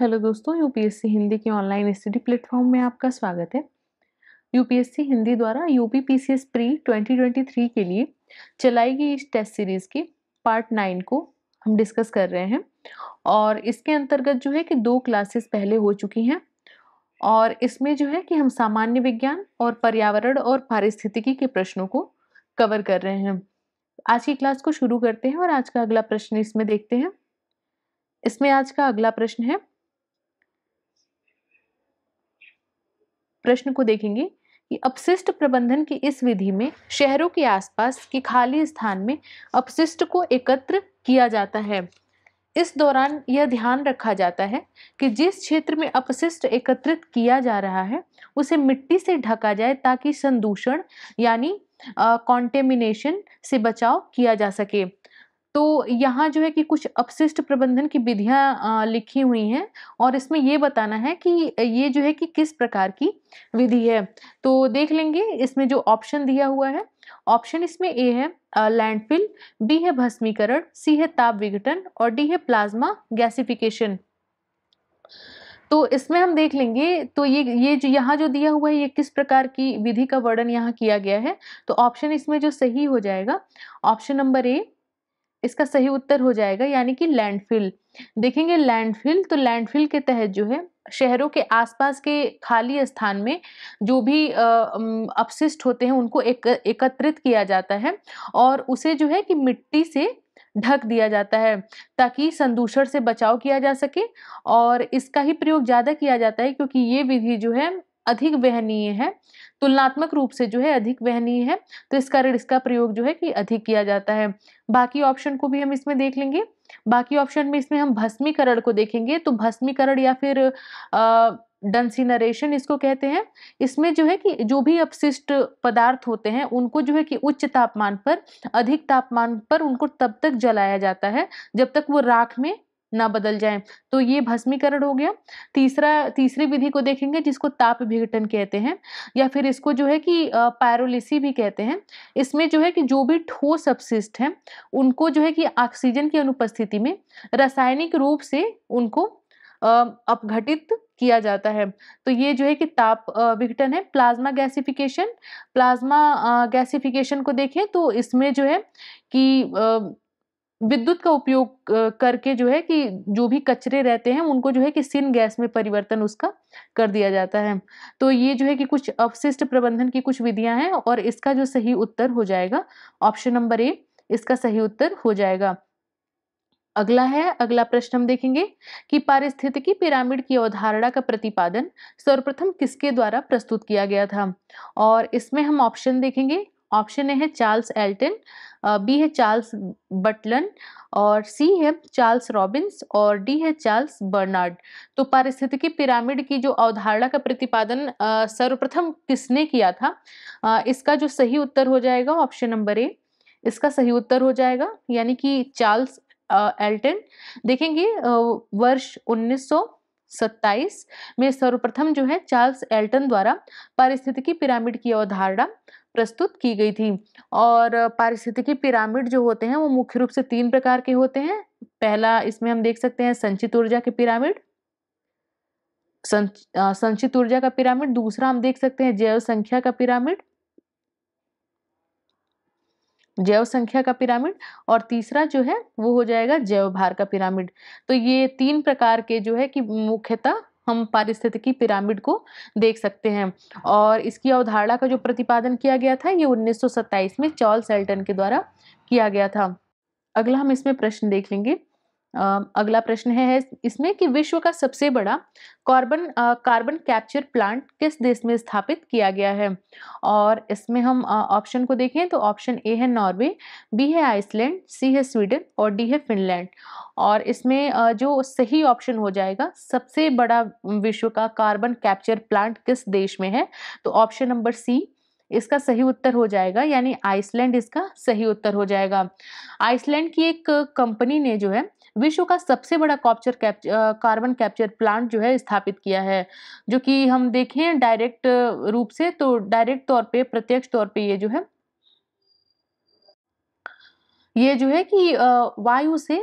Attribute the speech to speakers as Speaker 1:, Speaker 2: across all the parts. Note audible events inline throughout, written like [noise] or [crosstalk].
Speaker 1: hello दोस्तों UPSC Hindi के online study platform में आपका स्वागत है यूपीएससी हिंदी द्वारा यूपी पीसीएस प्री 2023 के लिए चलाई गई इस टेस्ट सीरीज़ की पार्ट नाइन को हम डिस्कस कर रहे हैं और इसके अंतर्गत जो है कि दो क्लासेस पहले हो चुकी हैं और इसमें जो है कि हम सामान्य विज्ञान और पर्यावरण और पारिस्थितिकी के प्रश्नों को कवर कर रहे हैं आज की क्लास को शुरू करते हैं और आज का अगला प्रश्न इसमें देखते हैं इसमें आज का अगला प्रश्न है प्रश्न को देखेंगे कि अपशिष्ट प्रबंधन की इस विधि में शहरों के आसपास के खाली स्थान में अपशिष्ट को एकत्र किया जाता है इस दौरान यह ध्यान रखा जाता है कि जिस क्षेत्र में अपशिष्ट एकत्रित किया जा रहा है उसे मिट्टी से ढका जाए ताकि संदूषण यानी कॉन्टेमिनेशन से बचाव किया जा सके तो यहाँ जो है कि कुछ अपशिष्ट प्रबंधन की विधियाँ लिखी हुई हैं और इसमें ये बताना है कि ये जो है कि किस प्रकार की विधि है तो देख लेंगे इसमें जो ऑप्शन दिया हुआ है ऑप्शन इसमें ए है लैंडफिल बी है भस्मीकरण सी है ताप विघटन और डी है प्लाज्मा गैसिफिकेशन तो इसमें हम देख लेंगे तो ये ये जो यहाँ जो दिया हुआ है ये किस प्रकार की विधि का वर्णन यहाँ किया गया है तो ऑप्शन इसमें जो सही हो जाएगा ऑप्शन नंबर ए इसका सही उत्तर हो जाएगा यानी कि लैंडफिल देखेंगे लैंडफिल तो लैंडफिल के तहत जो है शहरों के आसपास के खाली स्थान में जो भी अपशिष्ट होते हैं उनको एक, एकत्रित किया जाता है और उसे जो है कि मिट्टी से ढक दिया जाता है ताकि संदूषण से बचाव किया जा सके और इसका ही प्रयोग ज़्यादा किया जाता है क्योंकि ये विधि जो है अधिक वहनीय है तुलनात्मक रूप से जो है अधिक वहनीय है तो इसका इसका प्रयोग जो है कि अधिक किया जाता है बाकी ऑप्शन को भी हम इसमें देख लेंगे बाकी ऑप्शन में इसमें हम भस्मीकरण को देखेंगे तो भस्मीकरण या फिर आ, डंसिनरेशन इसको कहते हैं इसमें जो है कि जो भी अपशिष्ट पदार्थ होते हैं उनको जो है कि उच्च तापमान पर अधिक तापमान पर उनको तब तक जलाया जाता है जब तक वो राख में ना बदल जाए तो ये भस्मीकरण हो गया तीसरा तीसरी विधि को देखेंगे जिसको ताप विघटन कहते हैं या फिर इसको जो है कि पैरोलिसी भी कहते हैं इसमें जो है कि जो भी ठोस अपशिष्ट हैं उनको जो है कि ऑक्सीजन की अनुपस्थिति में रासायनिक रूप से उनको अपघटित किया जाता है तो ये जो है कि ताप विघटन है प्लाज्मा गैसिफिकेशन प्लाज्मा गैसिफिकेशन को देखें तो इसमें जो है कि विद्युत का उपयोग करके जो है कि जो भी कचरे रहते हैं उनको जो है कि सिन गैस में परिवर्तन उसका कर दिया जाता है तो ये जो है कि कुछ अवशिष्ट प्रबंधन की कुछ विधियां हैं और इसका जो सही उत्तर हो जाएगा ऑप्शन नंबर ए इसका सही उत्तर हो जाएगा अगला है अगला प्रश्न हम देखेंगे कि पारिस्थितिकी पिरामिड की अवधारणा का प्रतिपादन सर्वप्रथम किसके द्वारा प्रस्तुत किया गया था और इसमें हम ऑप्शन देखेंगे ऑप्शन ए है चार्ल्स एल्टन बी है चार्ल्स बटलन और सी है चार्ल्स रॉबिन्स और डी है चार्ल्स बर्नार्ड तो पारिस्थितिकी पिरामिड की जो अवधारणा का प्रतिपादन सर्वप्रथम किसने किया था आ, इसका जो सही उत्तर हो जाएगा ऑप्शन नंबर ए इसका सही उत्तर हो जाएगा यानी कि चार्ल्स एल्टन देखेंगे वर्ष 1927 में सर्वप्रथम जो है चार्ल्स एल्टन द्वारा पारिस्थितिकी पिरामिड की अवधारणा प्रस्तुत की गई थी और पारिस्थितिकी पिरामिड जो होते हैं वो मुख्य रूप से तीन प्रकार के होते हैं पहला इसमें हम देख सकते हैं संचित ऊर्जा के पिरामिड संचित ऊर्जा का पिरामिड दूसरा हम देख सकते हैं जैव संख्या का पिरामिड जैव संख्या का पिरामिड और तीसरा जो है वो हो जाएगा जैव भार का पिरामिड तो ये तीन प्रकार के जो है कि मुख्यतः हम पारिस्थितिकी पिरामिड को देख सकते हैं और इसकी अवधारणा का जो प्रतिपादन किया गया था ये 1927 में चार्ल्स एल्टन के द्वारा किया गया था अगला हम इसमें प्रश्न देख लेंगे अगला प्रश्न है इसमें कि विश्व का सबसे बड़ा कार्बन कार्बन कैप्चर प्लांट किस देश में स्थापित किया गया है और इसमें हम ऑप्शन को देखें तो ऑप्शन ए है नॉर्वे बी है आइसलैंड सी है स्वीडन और डी है फिनलैंड और इसमें जो सही ऑप्शन हो जाएगा सबसे बड़ा विश्व का कार्बन कैप्चर प्लांट किस देश में है तो ऑप्शन नंबर सी इसका सही उत्तर हो जाएगा यानी आइसलैंड इसका सही उत्तर हो जाएगा आइसलैंड की एक कंपनी ने जो है विश्व का सबसे बड़ा capture capture carbon capture plant जो है स्थापित किया है जो कि हम देखें डायरेक्ट रूप से तो डायरेक्ट तौर पे प्रत्यक्ष तौर पे ये जो है ये जो है कि वायु से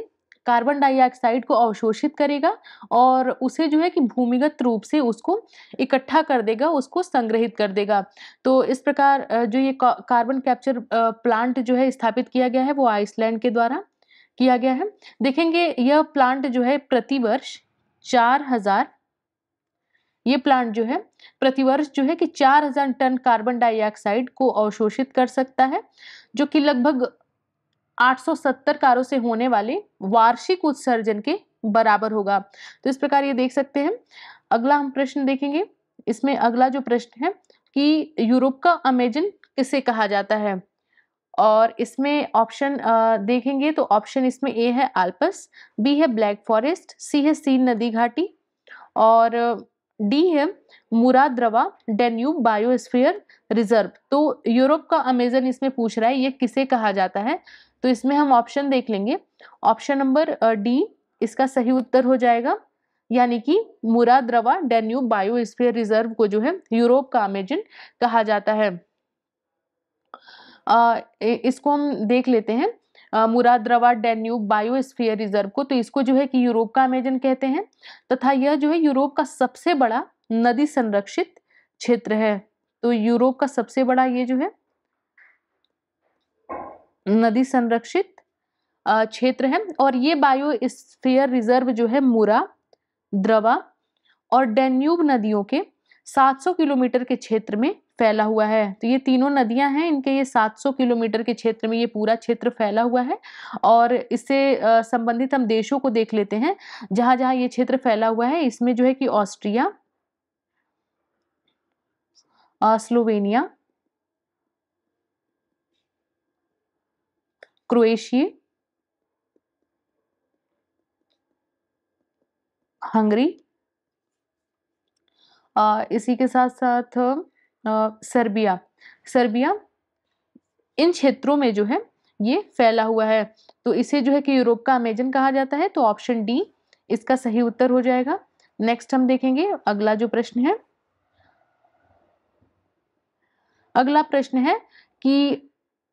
Speaker 1: कार्बन डाइऑक्साइड को अवशोषित करेगा और उसे जो है कि भूमिगत रूप से उसको इकट्ठा कर देगा उसको संग्रहित कर देगा तो इस प्रकार जो ये कार्बन कैप्चर प्लांट जो है स्थापित किया गया है वो आइसलैंड के द्वारा किया गया है देखेंगे यह प्लांट जो है प्रतिवर्ष चार हजार ये प्लांट जो है प्रतिवर्ष जो है कि 4000 टन कार्बन डाइऑक्साइड को अवशोषित कर सकता है जो कि लगभग 870 कारों से होने वाले वार्षिक उत्सर्जन के बराबर होगा तो इस प्रकार ये देख सकते हैं अगला हम प्रश्न देखेंगे इसमें अगला जो प्रश्न है कि यूरोप का अमेजन किसे कहा जाता है और इसमें ऑप्शन देखेंगे तो ऑप्शन इसमें ए है आल्पस बी है ब्लैक फॉरेस्ट सी है सीन नदी घाटी और डी है मुराद्रवा डेन्यू बायोस्फीयर रिजर्व तो यूरोप का अमेजन इसमें पूछ रहा है ये किसे कहा जाता है तो इसमें हम ऑप्शन देख लेंगे ऑप्शन नंबर डी इसका सही उत्तर हो जाएगा यानी कि मुराद्रवा डेन्यू बायोस्फीयर रिजर्व को जो है यूरोप का अमेजन कहा जाता है इसको हम देख लेते हैं मुरादराबाद डेन्यूब बायोस्फीयर रिजर्व को तो इसको जो है कि यूरोप का अमेजन कहते हैं तथा यह जो है यूरोप का सबसे बड़ा नदी संरक्षित क्षेत्र है तो यूरोप का सबसे बड़ा ये जो है नदी संरक्षित क्षेत्र है और ये बायोस्फीयर रिजर्व जो है मुरा द्रवा और डेन्यूब नदियों के 700 किलोमीटर के क्षेत्र में फैला हुआ है तो ये तीनों नदियां हैं इनके ये 700 किलोमीटर के क्षेत्र में ये पूरा क्षेत्र फैला हुआ है और इससे संबंधित हम देशों को देख लेते हैं जहां जहां ये क्षेत्र फैला हुआ है इसमें जो है कि ऑस्ट्रिया स्लोवेनिया क्रोएशिया हंगरी इसी के साथ साथ सर्बिया सर्बिया इन क्षेत्रों में जो है ये फैला हुआ है तो इसे जो है कि यूरोप का अमेजन कहा जाता है तो ऑप्शन डी इसका सही उत्तर हो जाएगा नेक्स्ट हम देखेंगे अगला जो प्रश्न है अगला प्रश्न है कि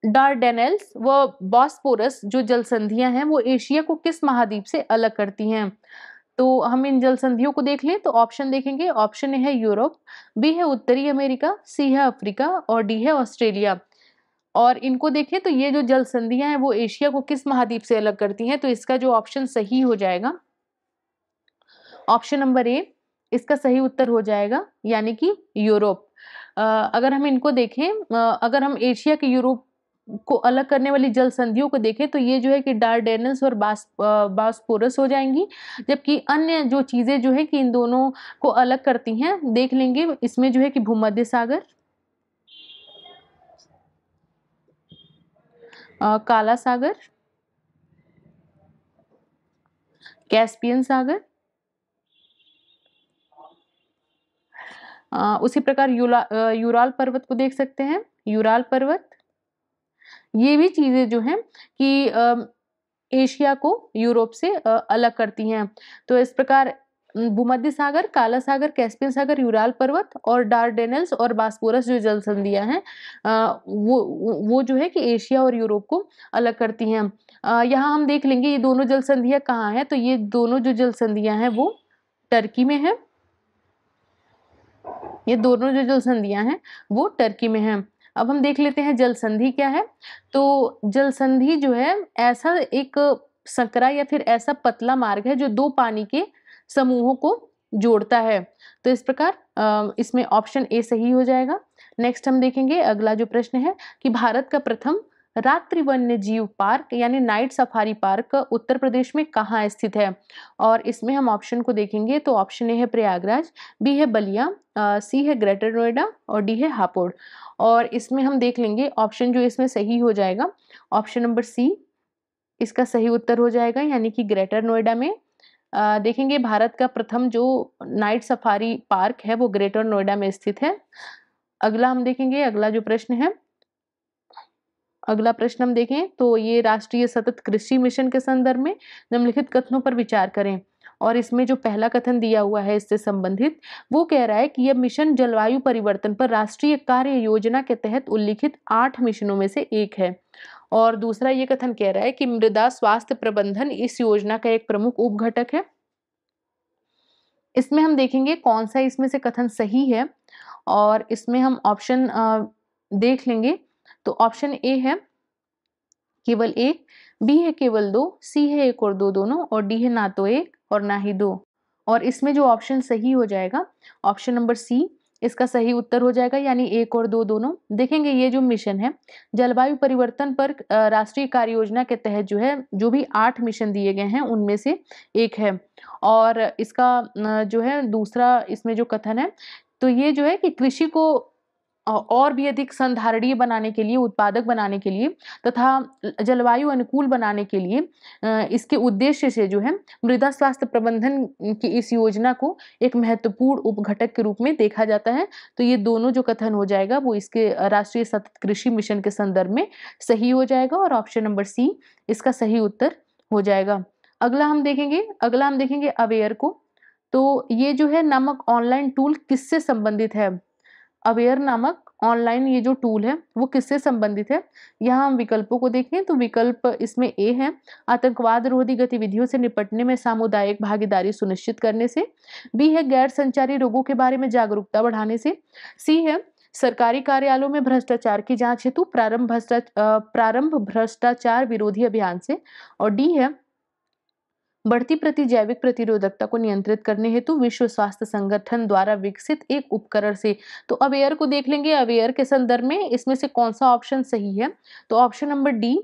Speaker 1: डार्डेनेल्स व बॉस्पोरस जो जल संधियां हैं वो एशिया को किस महाद्वीप से अलग करती हैं तो हम इन जल संधियों को देख लें तो ऑप्शन देखेंगे ऑप्शन ए है यूरोप बी है उत्तरी अमेरिका सी है अफ्रीका और डी है ऑस्ट्रेलिया और इनको देखें तो ये जो जल संधियां हैं वो एशिया को किस महाद्वीप से अलग करती हैं तो इसका जो ऑप्शन सही हो जाएगा ऑप्शन नंबर ए इसका सही उत्तर हो जाएगा यानी कि यूरोप अगर हम इनको देखें अगर हम एशिया के यूरोप को अलग करने वाली जल संधियों को देखें तो ये जो है कि डारडेनस और बास बास्पोरस हो जाएंगी जबकि अन्य जो चीज़ें जो है कि इन दोनों को अलग करती हैं देख लेंगे इसमें जो है कि भूमध्य सागर आ, काला सागर कैस्पियन सागर आ, उसी प्रकार यूला यूराल पर्वत को देख सकते हैं यूराल पर्वत ये भी चीज़ें जो हैं कि एशिया को यूरोप से अलग करती हैं तो इस प्रकार भूमध्य सागर काला सागर कैस्पियन सागर यूराल पर्वत और डार्डेनल्स और बास्पोरस जो जल संधिया हैं वो वो जो है कि एशिया और यूरोप को अलग करती हैं यहाँ हम देख लेंगे ये दोनों जल संधियाँ कहाँ हैं तो ये दोनों जो जल संधियाँ हैं वो टर्की में है ये दोनों जो जल संधियाँ हैं वो टर्की में हैं अब हम देख लेते हैं जल संधि क्या है तो जल संधि जो है ऐसा एक सकरा या फिर ऐसा पतला मार्ग है जो दो पानी के समूहों को जोड़ता है तो इस प्रकार इसमें ऑप्शन ए सही हो जाएगा नेक्स्ट हम देखेंगे अगला जो प्रश्न है कि भारत का प्रथम रात्रि वन्य जीव पार्क यानी night safari park Uttar Pradesh में कहाँ स्थित है और इसमें हम ऑप्शन को देखेंगे तो ऑप्शन ए है प्रयागराज बी है बलिया सी है ग्रेटर नोएडा और डी है हापुड़ और इसमें हम देख लेंगे ऑप्शन जो इसमें सही हो जाएगा ऑप्शन नंबर सी इसका सही उत्तर हो जाएगा यानी कि ग्रेटर नोएडा में आ, देखेंगे भारत का प्रथम जो नाइट सफारी पार्क है वो ग्रेटर नोएडा में स्थित है अगला हम देखेंगे अगला जो प्रश्न है अगला प्रश्न हम देखें तो ये राष्ट्रीय सतत कृषि मिशन के संदर्भ में निम्नलिखित कथनों पर विचार करें और इसमें जो पहला कथन दिया हुआ है इससे संबंधित वो कह रहा है कि यह मिशन जलवायु परिवर्तन पर राष्ट्रीय कार्य योजना के तहत उल्लिखित आठ मिशनों में से एक है और दूसरा ये कथन कह रहा है कि मृदा स्वास्थ्य प्रबंधन इस योजना का एक प्रमुख उपघटक है इसमें हम देखेंगे कौन सा इसमें से कथन सही है और इसमें हम ऑप्शन देख लेंगे तो ऑप्शन ए है केवल एक बी है केवल दो सी है एक और दो दोनों और डी है ना तो एक और ना ही दो और इसमें जो ऑप्शन सही हो जाएगा ऑप्शन नंबर सी इसका सही उत्तर हो जाएगा यानी एक और दो दोनों देखेंगे ये जो मिशन है जलवायु परिवर्तन पर राष्ट्रीय कार्य योजना के तहत जो है जो भी आठ मिशन दिए गए हैं उनमें से एक है और इसका जो है दूसरा इसमें जो कथन है तो ये जो है कि कृषि को और भी अधिक संधारणीय बनाने के लिए उत्पादक बनाने के लिए तथा जलवायु अनुकूल बनाने के लिए इसके उद्देश्य से जो है मृदा स्वास्थ्य प्रबंधन की इस योजना को एक महत्वपूर्ण उपघटक के रूप में देखा जाता है तो ये दोनों जो कथन हो जाएगा वो इसके राष्ट्रीय सतत कृषि मिशन के संदर्भ में सही हो जाएगा और ऑप्शन नंबर सी इसका सही उत्तर हो जाएगा अगला हम देखेंगे अगला हम देखेंगे अवेयर को तो ये जो है नामक ऑनलाइन टूल किससे संबंधित है अवेयर नामक ऑनलाइन ये जो टूल है वो किससे संबंधित है यहाँ हम विकल्पों को देखें तो विकल्प इसमें ए है आतंकवाद रोधी गतिविधियों से निपटने में सामुदायिक भागीदारी सुनिश्चित करने से बी है गैर संचारी रोगों के बारे में जागरूकता बढ़ाने से सी है सरकारी कार्यालयों में भ्रष्टाचार की जांच हेतु प्रारंभ भ्रष्टाचार प्रारंभ भ्रष्टाचार विरोधी अभियान से और डी है बढ़ती प्रति जैविक प्रतिरोधकता को नियंत्रित करने हेतु विश्व स्वास्थ्य संगठन द्वारा विकसित एक उपकरण से तो अवेयर को देख लेंगे अवेयर के संदर्भ में इसमें से कौन सा ऑप्शन सही है तो ऑप्शन नंबर डी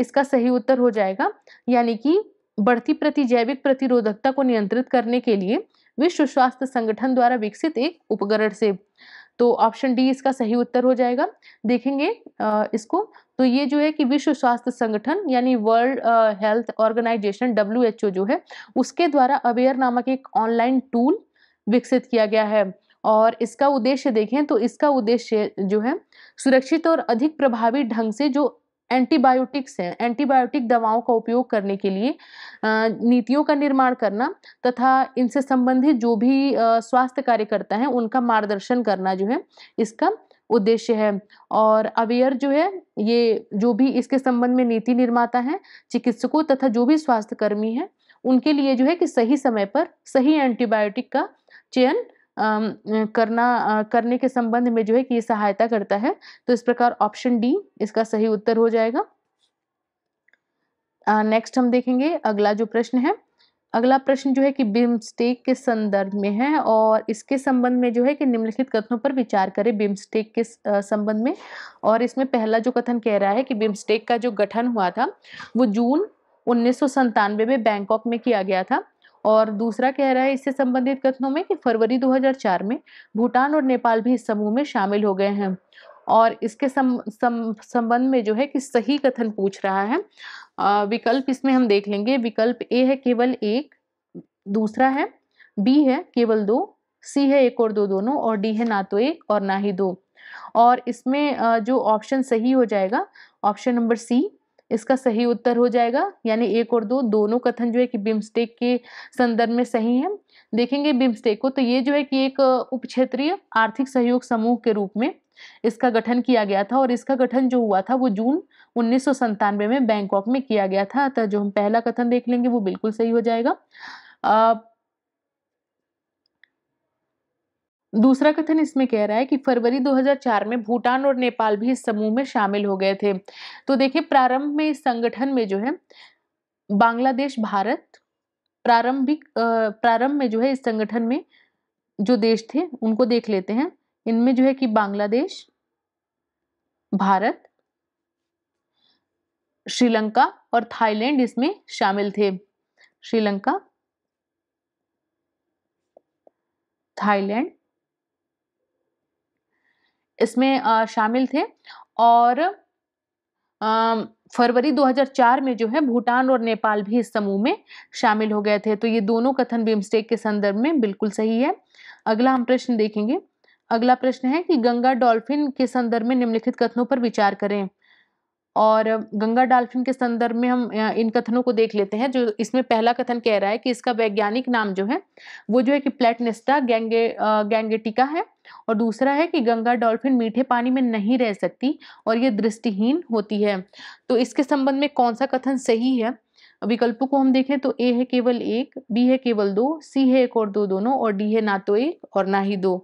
Speaker 1: इसका सही उत्तर हो जाएगा यानी कि बढ़ती प्रति जैविक प्रतिरोधकता को नियंत्रित करने के लिए विश्व स्वास्थ्य संगठन द्वारा विकसित एक उपकरण से तो ऑप्शन डी इसका सही उत्तर हो जाएगा देखेंगे इसको तो ये जो है कि विश्व स्वास्थ्य संगठन यानी वर्ल्ड हेल्थ ऑर्गेनाइजेशन डब्ल्यू जो है उसके द्वारा अवेयर नामक एक ऑनलाइन टूल विकसित किया गया है और इसका उद्देश्य देखें तो इसका उद्देश्य जो है सुरक्षित और अधिक प्रभावी ढंग से जो एंटीबायोटिक्स हैं एंटीबायोटिक दवाओं का उपयोग करने के लिए नीतियों का निर्माण करना तथा इनसे संबंधित जो भी स्वास्थ्य कार्यकर्ता हैं उनका मार्गदर्शन करना जो है इसका उद्देश्य है और अवेयर जो है ये जो भी इसके संबंध में नीति निर्माता हैं चिकित्सकों तथा जो भी स्वास्थ्यकर्मी हैं उनके लिए जो है कि सही समय पर सही एंटीबायोटिक का चयन करना करने के संबंध में जो है कि ये सहायता करता है तो इस प्रकार ऑप्शन डी इसका सही उत्तर हो जाएगा नेक्स्ट हम देखेंगे अगला जो प्रश्न है अगला प्रश्न जो है कि बिम्स्टेक के संदर्भ में है और इसके संबंध में जो है कि निम्नलिखित कथनों पर विचार करें बिम्स्टेक के संबंध में और इसमें पहला जो कथन कह रहा है कि बिम्स्टेक का जो गठन हुआ था वो जून उन्नीस में बैंकॉक में किया गया था और दूसरा कह रहा है इससे संबंधित कथनों में कि फरवरी 2004 में भूटान और नेपाल भी इस समूह में शामिल हो गए हैं और इसके सम, सम, संबंध में जो है कि सही कथन पूछ रहा है आ, विकल्प इसमें हम देख लेंगे विकल्प ए है केवल एक दूसरा है बी है केवल दो सी है एक और दो दोनों और डी है ना तो एक और ना ही दो और इसमें जो ऑप्शन सही हो जाएगा ऑप्शन नंबर सी इसका सही उत्तर हो जाएगा यानी एक और दो दोनों कथन जो है कि बिम्स्टेक के संदर्भ में सही है देखेंगे बिम्स्टेक को तो ये जो है कि एक उप क्षेत्रीय आर्थिक सहयोग समूह के रूप में इसका गठन किया गया था और इसका गठन जो हुआ था वो जून उन्नीस में बैंकॉक में किया गया था अतः जो हम पहला कथन देख लेंगे वो बिल्कुल सही हो जाएगा दूसरा कथन इसमें कह रहा है कि फरवरी 2004 में भूटान और नेपाल भी इस समूह में शामिल हो गए थे तो देखिए प्रारंभ में इस संगठन में जो है बांग्लादेश भारत प्रारंभिक प्रारंभ में जो है इस संगठन में जो देश थे उनको देख लेते हैं इनमें जो है कि बांग्लादेश भारत श्रीलंका और थाईलैंड इसमें शामिल थे श्रीलंका थाईलैंड इसमें शामिल थे और फरवरी 2004 में जो है भूटान और नेपाल भी इस समूह में शामिल हो गए थे तो ये दोनों कथन बिम्स्टेक के संदर्भ में बिल्कुल सही है अगला हम प्रश्न देखेंगे अगला प्रश्न है कि गंगा डॉल्फिन के संदर्भ में निम्नलिखित कथनों पर विचार करें और गंगा डॉल्फिन के संदर्भ में हम इन कथनों को देख लेते हैं जो इसमें पहला कथन कह रहा है कि इसका वैज्ञानिक नाम जो है वो जो है कि प्लेटनिस्टा गैंगे गैंगेटिका है और दूसरा है कि गंगा डॉल्फिन मीठे पानी में नहीं रह सकती और ये दृष्टिहीन होती है तो इसके संबंध में कौन सा कथन सही है विकल्पों को हम देखें तो ए है केवल एक बी है केवल दो सी है एक और दो दोनों और डी है ना तो एक और ना ही दो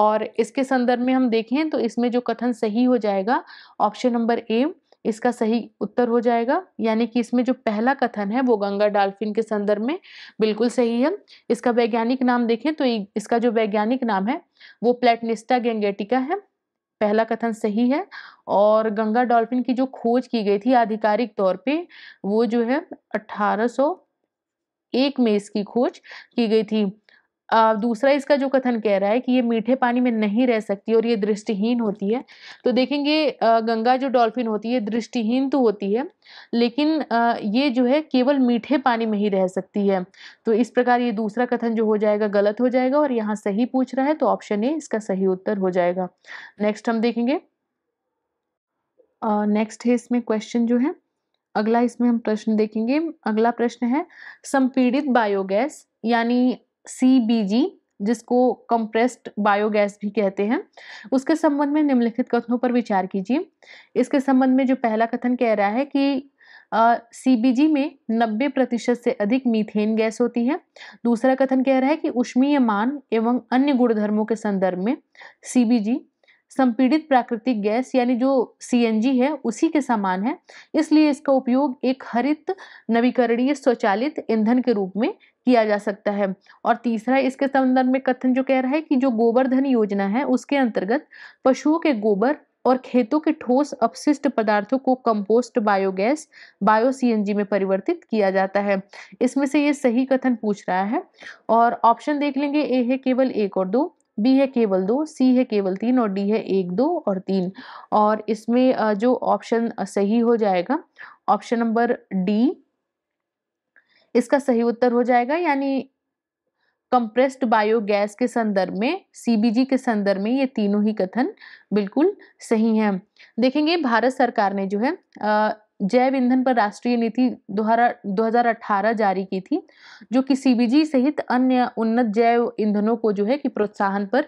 Speaker 1: और इसके संदर्भ में हम देखें तो इसमें जो कथन सही हो जाएगा ऑप्शन नंबर ए इसका सही उत्तर हो जाएगा यानी कि इसमें जो पहला कथन है वो गंगा डाल्फिन के संदर्भ में बिल्कुल सही है इसका वैज्ञानिक नाम देखें तो इसका जो वैज्ञानिक नाम है वो प्लेटनिस्टा गेंगेटिका है पहला कथन सही है और गंगा डॉल्फिन की जो खोज की गई थी आधिकारिक तौर पे वो जो है 1801 में इसकी खोज की गई थी दूसरा इसका जो कथन कह रहा है कि ये मीठे पानी में नहीं रह सकती और ये दृष्टिहीन होती है तो देखेंगे गंगा जो डॉल्फिन होती है दृष्टिहीन तो होती है लेकिन ये जो है केवल मीठे पानी में ही रह सकती है तो इस प्रकार ये दूसरा कथन जो हो जाएगा गलत हो जाएगा और यहाँ सही पूछ रहा है तो ऑप्शन ए इसका सही उत्तर हो जाएगा नेक्स्ट हम देखेंगे नेक्स्ट है इसमें क्वेश्चन जो है अगला इसमें हम प्रश्न देखेंगे अगला प्रश्न है संपीड़ित बायोगैस यानी सी जिसको कंप्रेस्ड बायोगैस भी कहते हैं उसके संबंध में निम्नलिखित कथनों पर विचार कीजिए इसके संबंध में जो पहला कथन कह रहा है कि सीबीजी में 90 प्रतिशत से अधिक मीथेन गैस होती है दूसरा कथन कह रहा है कि उष्मीय मान एवं अन्य गुणधर्मों के संदर्भ में सीबीजी संपीड़ित प्राकृतिक गैस यानी जो सी है उसी के समान है इसलिए इसका उपयोग एक हरित नवीकरणीय स्वचालित ईंधन के रूप में किया जा सकता है और तीसरा इसके संदर्भ में कथन जो कह रहा है कि जो गोबरधन योजना है उसके अंतर्गत पशुओं के गोबर और खेतों के ठोस अपशिष्ट पदार्थों को कंपोस्ट बायोगैस बायो जी में परिवर्तित किया जाता है इसमें से ये सही कथन पूछ रहा है और ऑप्शन देख लेंगे ए है केवल एक और दो बी है केवल दो सी है केवल तीन और डी है एक दो और तीन और इसमें जो ऑप्शन सही हो जाएगा ऑप्शन नंबर डी इसका सही उत्तर हो जाएगा यानी कंप्रेस्ड बायोगैस के संदर्भ में सीबीजी के संदर्भ में ये तीनों ही कथन बिल्कुल सही हैं देखेंगे भारत सरकार ने जो है आ, जैव ईंधन पर राष्ट्रीय नीति दो हजार जारी की थी जो कि सीबीजी सहित अन्य उन्नत जैव ईंधनों को जो है कि प्रोत्साहन पर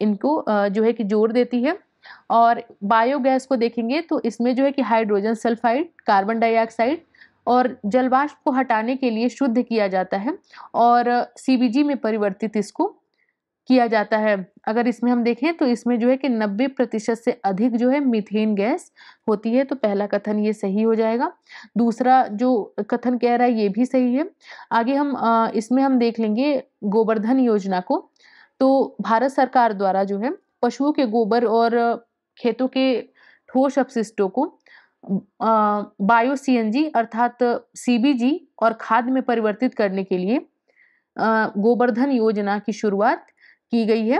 Speaker 1: इनको जो है कि जोर देती है और बायोगैस को देखेंगे तो इसमें जो है कि हाइड्रोजन सल्फाइड कार्बन डाइऑक्साइड और जलवाष्प को हटाने के लिए शुद्ध किया जाता है और सीबीजी में परिवर्तित इसको किया जाता है अगर इसमें हम देखें तो इसमें जो है कि 90 प्रतिशत से अधिक जो है मीथेन गैस होती है तो पहला कथन ये सही हो जाएगा दूसरा जो कथन कह रहा है ये भी सही है आगे हम इसमें हम देख लेंगे गोवर्धन योजना को तो भारत सरकार द्वारा जो है पशुओं के गोबर और खेतों के ठोस अपशिष्टों को बायो सी अर्थात सी और खाद में परिवर्तित करने के लिए गोवर्धन योजना की शुरुआत की गई है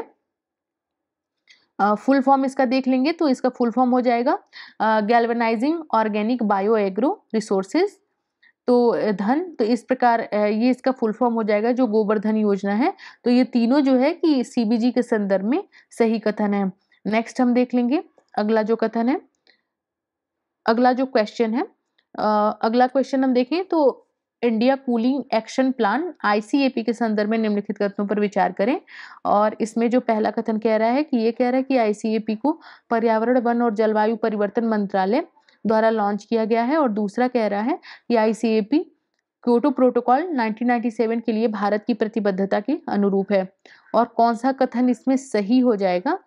Speaker 1: फुल uh, फॉर्म इसका देख लेंगे तो इसका फुल फॉर्म हो जाएगा galvanizing organic bio agro resources तो धन तो इस प्रकार ये इसका फुल फॉर्म हो जाएगा जो धन योजना है तो ये तीनों जो है कि सीबीजी के संदर्भ में सही कथन है नेक्स्ट हम देख लेंगे अगला जो कथन है अगला जो क्वेश्चन है अगला क्वेश्चन हम देखें तो India cooling action plan ICAP के संदर्भ में निम्नलिखित कथनों पर विचार करें और इसमें जो पहला कथन कह रहा है कि ये कह रहा है कि आईसीएपी को पर्यावरण वन और जलवायु परिवर्तन मंत्रालय द्वारा लॉन्च किया गया है और दूसरा कह रहा है कि आईसीएपी क्योटो प्रोटोकॉल 1997 के लिए भारत की प्रतिबद्धता के अनुरूप है और कौन सा कथन इसमें सही हो जाएगा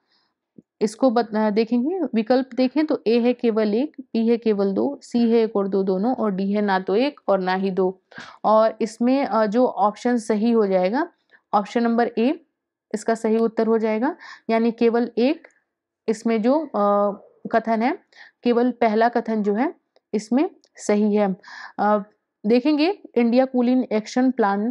Speaker 1: इसको देखेंगे विकल्प देखें तो ए है केवल एक बी है केवल दो सी है एक और दो दोनों और डी है ना तो एक और ना ही दो और इसमें जो ऑप्शन सही हो जाएगा ऑप्शन नंबर ए इसका सही उत्तर हो जाएगा यानी केवल एक इसमें जो आ, कथन है केवल पहला कथन जो है इसमें सही है आ, देखेंगे इंडिया कूलिंग एक्शन प्लान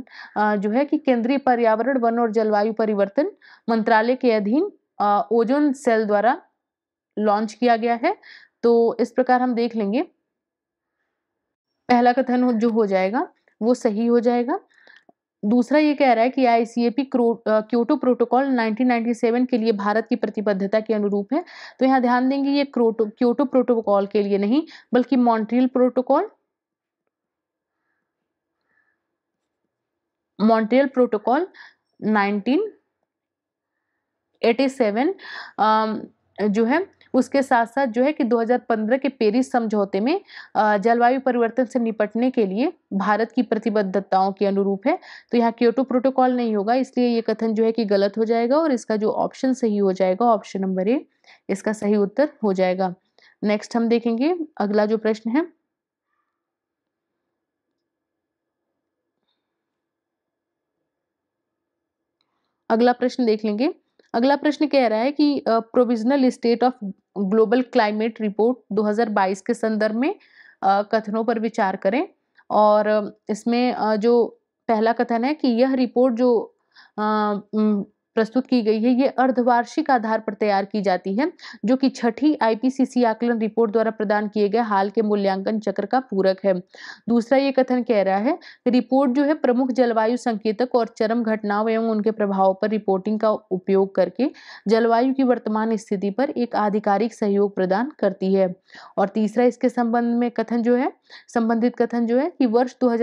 Speaker 1: जो है कि केंद्रीय पर्यावरण वन और जलवायु परिवर्तन मंत्रालय के अधीन ओजोन सेल द्वारा लॉन्च किया गया है तो इस प्रकार हम देख लेंगे पहला कथन जो हो जाएगा वो सही हो जाएगा दूसरा ये कह रहा है कि I C A P Kyoto protocol 1997 के लिए भारत की प्रतिबद्धता के अनुरूप है तो यहाँ ध्यान देंगे ये क्रोटो क्योटो प्रोटोकॉल के लिए नहीं बल्कि Montreal protocol Montreal protocol eighty seven जो है उसके साथ साथ जो है कि 2015 के पेरिस समझौते में जलवायु परिवर्तन से निपटने के लिए भारत की प्रतिबद्धताओं के अनुरूप है तो यहाँ क्योटो प्रोटोकॉल नहीं होगा इसलिए ये कथन जो है कि गलत हो जाएगा और इसका जो ऑप्शन सही हो जाएगा ऑप्शन नंबर ए इसका सही उत्तर हो जाएगा नेक्स्ट हम देखेंगे अगला जो प्रश्न है अगला प्रश्न देख लेंगे अगला प्रश्न कह रहा है कि provisional state of global climate report 2022 के संदर्भ में कथनों पर विचार करें और इसमें जो पहला कथन है कि यह रिपोर्ट जो प्रस्तुत की गई है ये अर्धवार्षिक आधार पर तैयार की जाती है जो कि छठी आईपीसीसी आकलन रिपोर्ट द्वारा प्रदान किए गए हाल के मूल्यांकन चक्र का पूरक है दूसरा ये कथन कह रहा है रिपोर्ट जो है प्रमुख जलवायु संकेतक और चरम घटनाओं एवं उनके प्रभाव पर रिपोर्टिंग का उपयोग करके जलवायु की वर्तमान स्थिति पर एक आधिकारिक सहयोग प्रदान करती है और तीसरा इसके संबंध में कथन जो है संबंधित कथन जो है कि वर्ष दो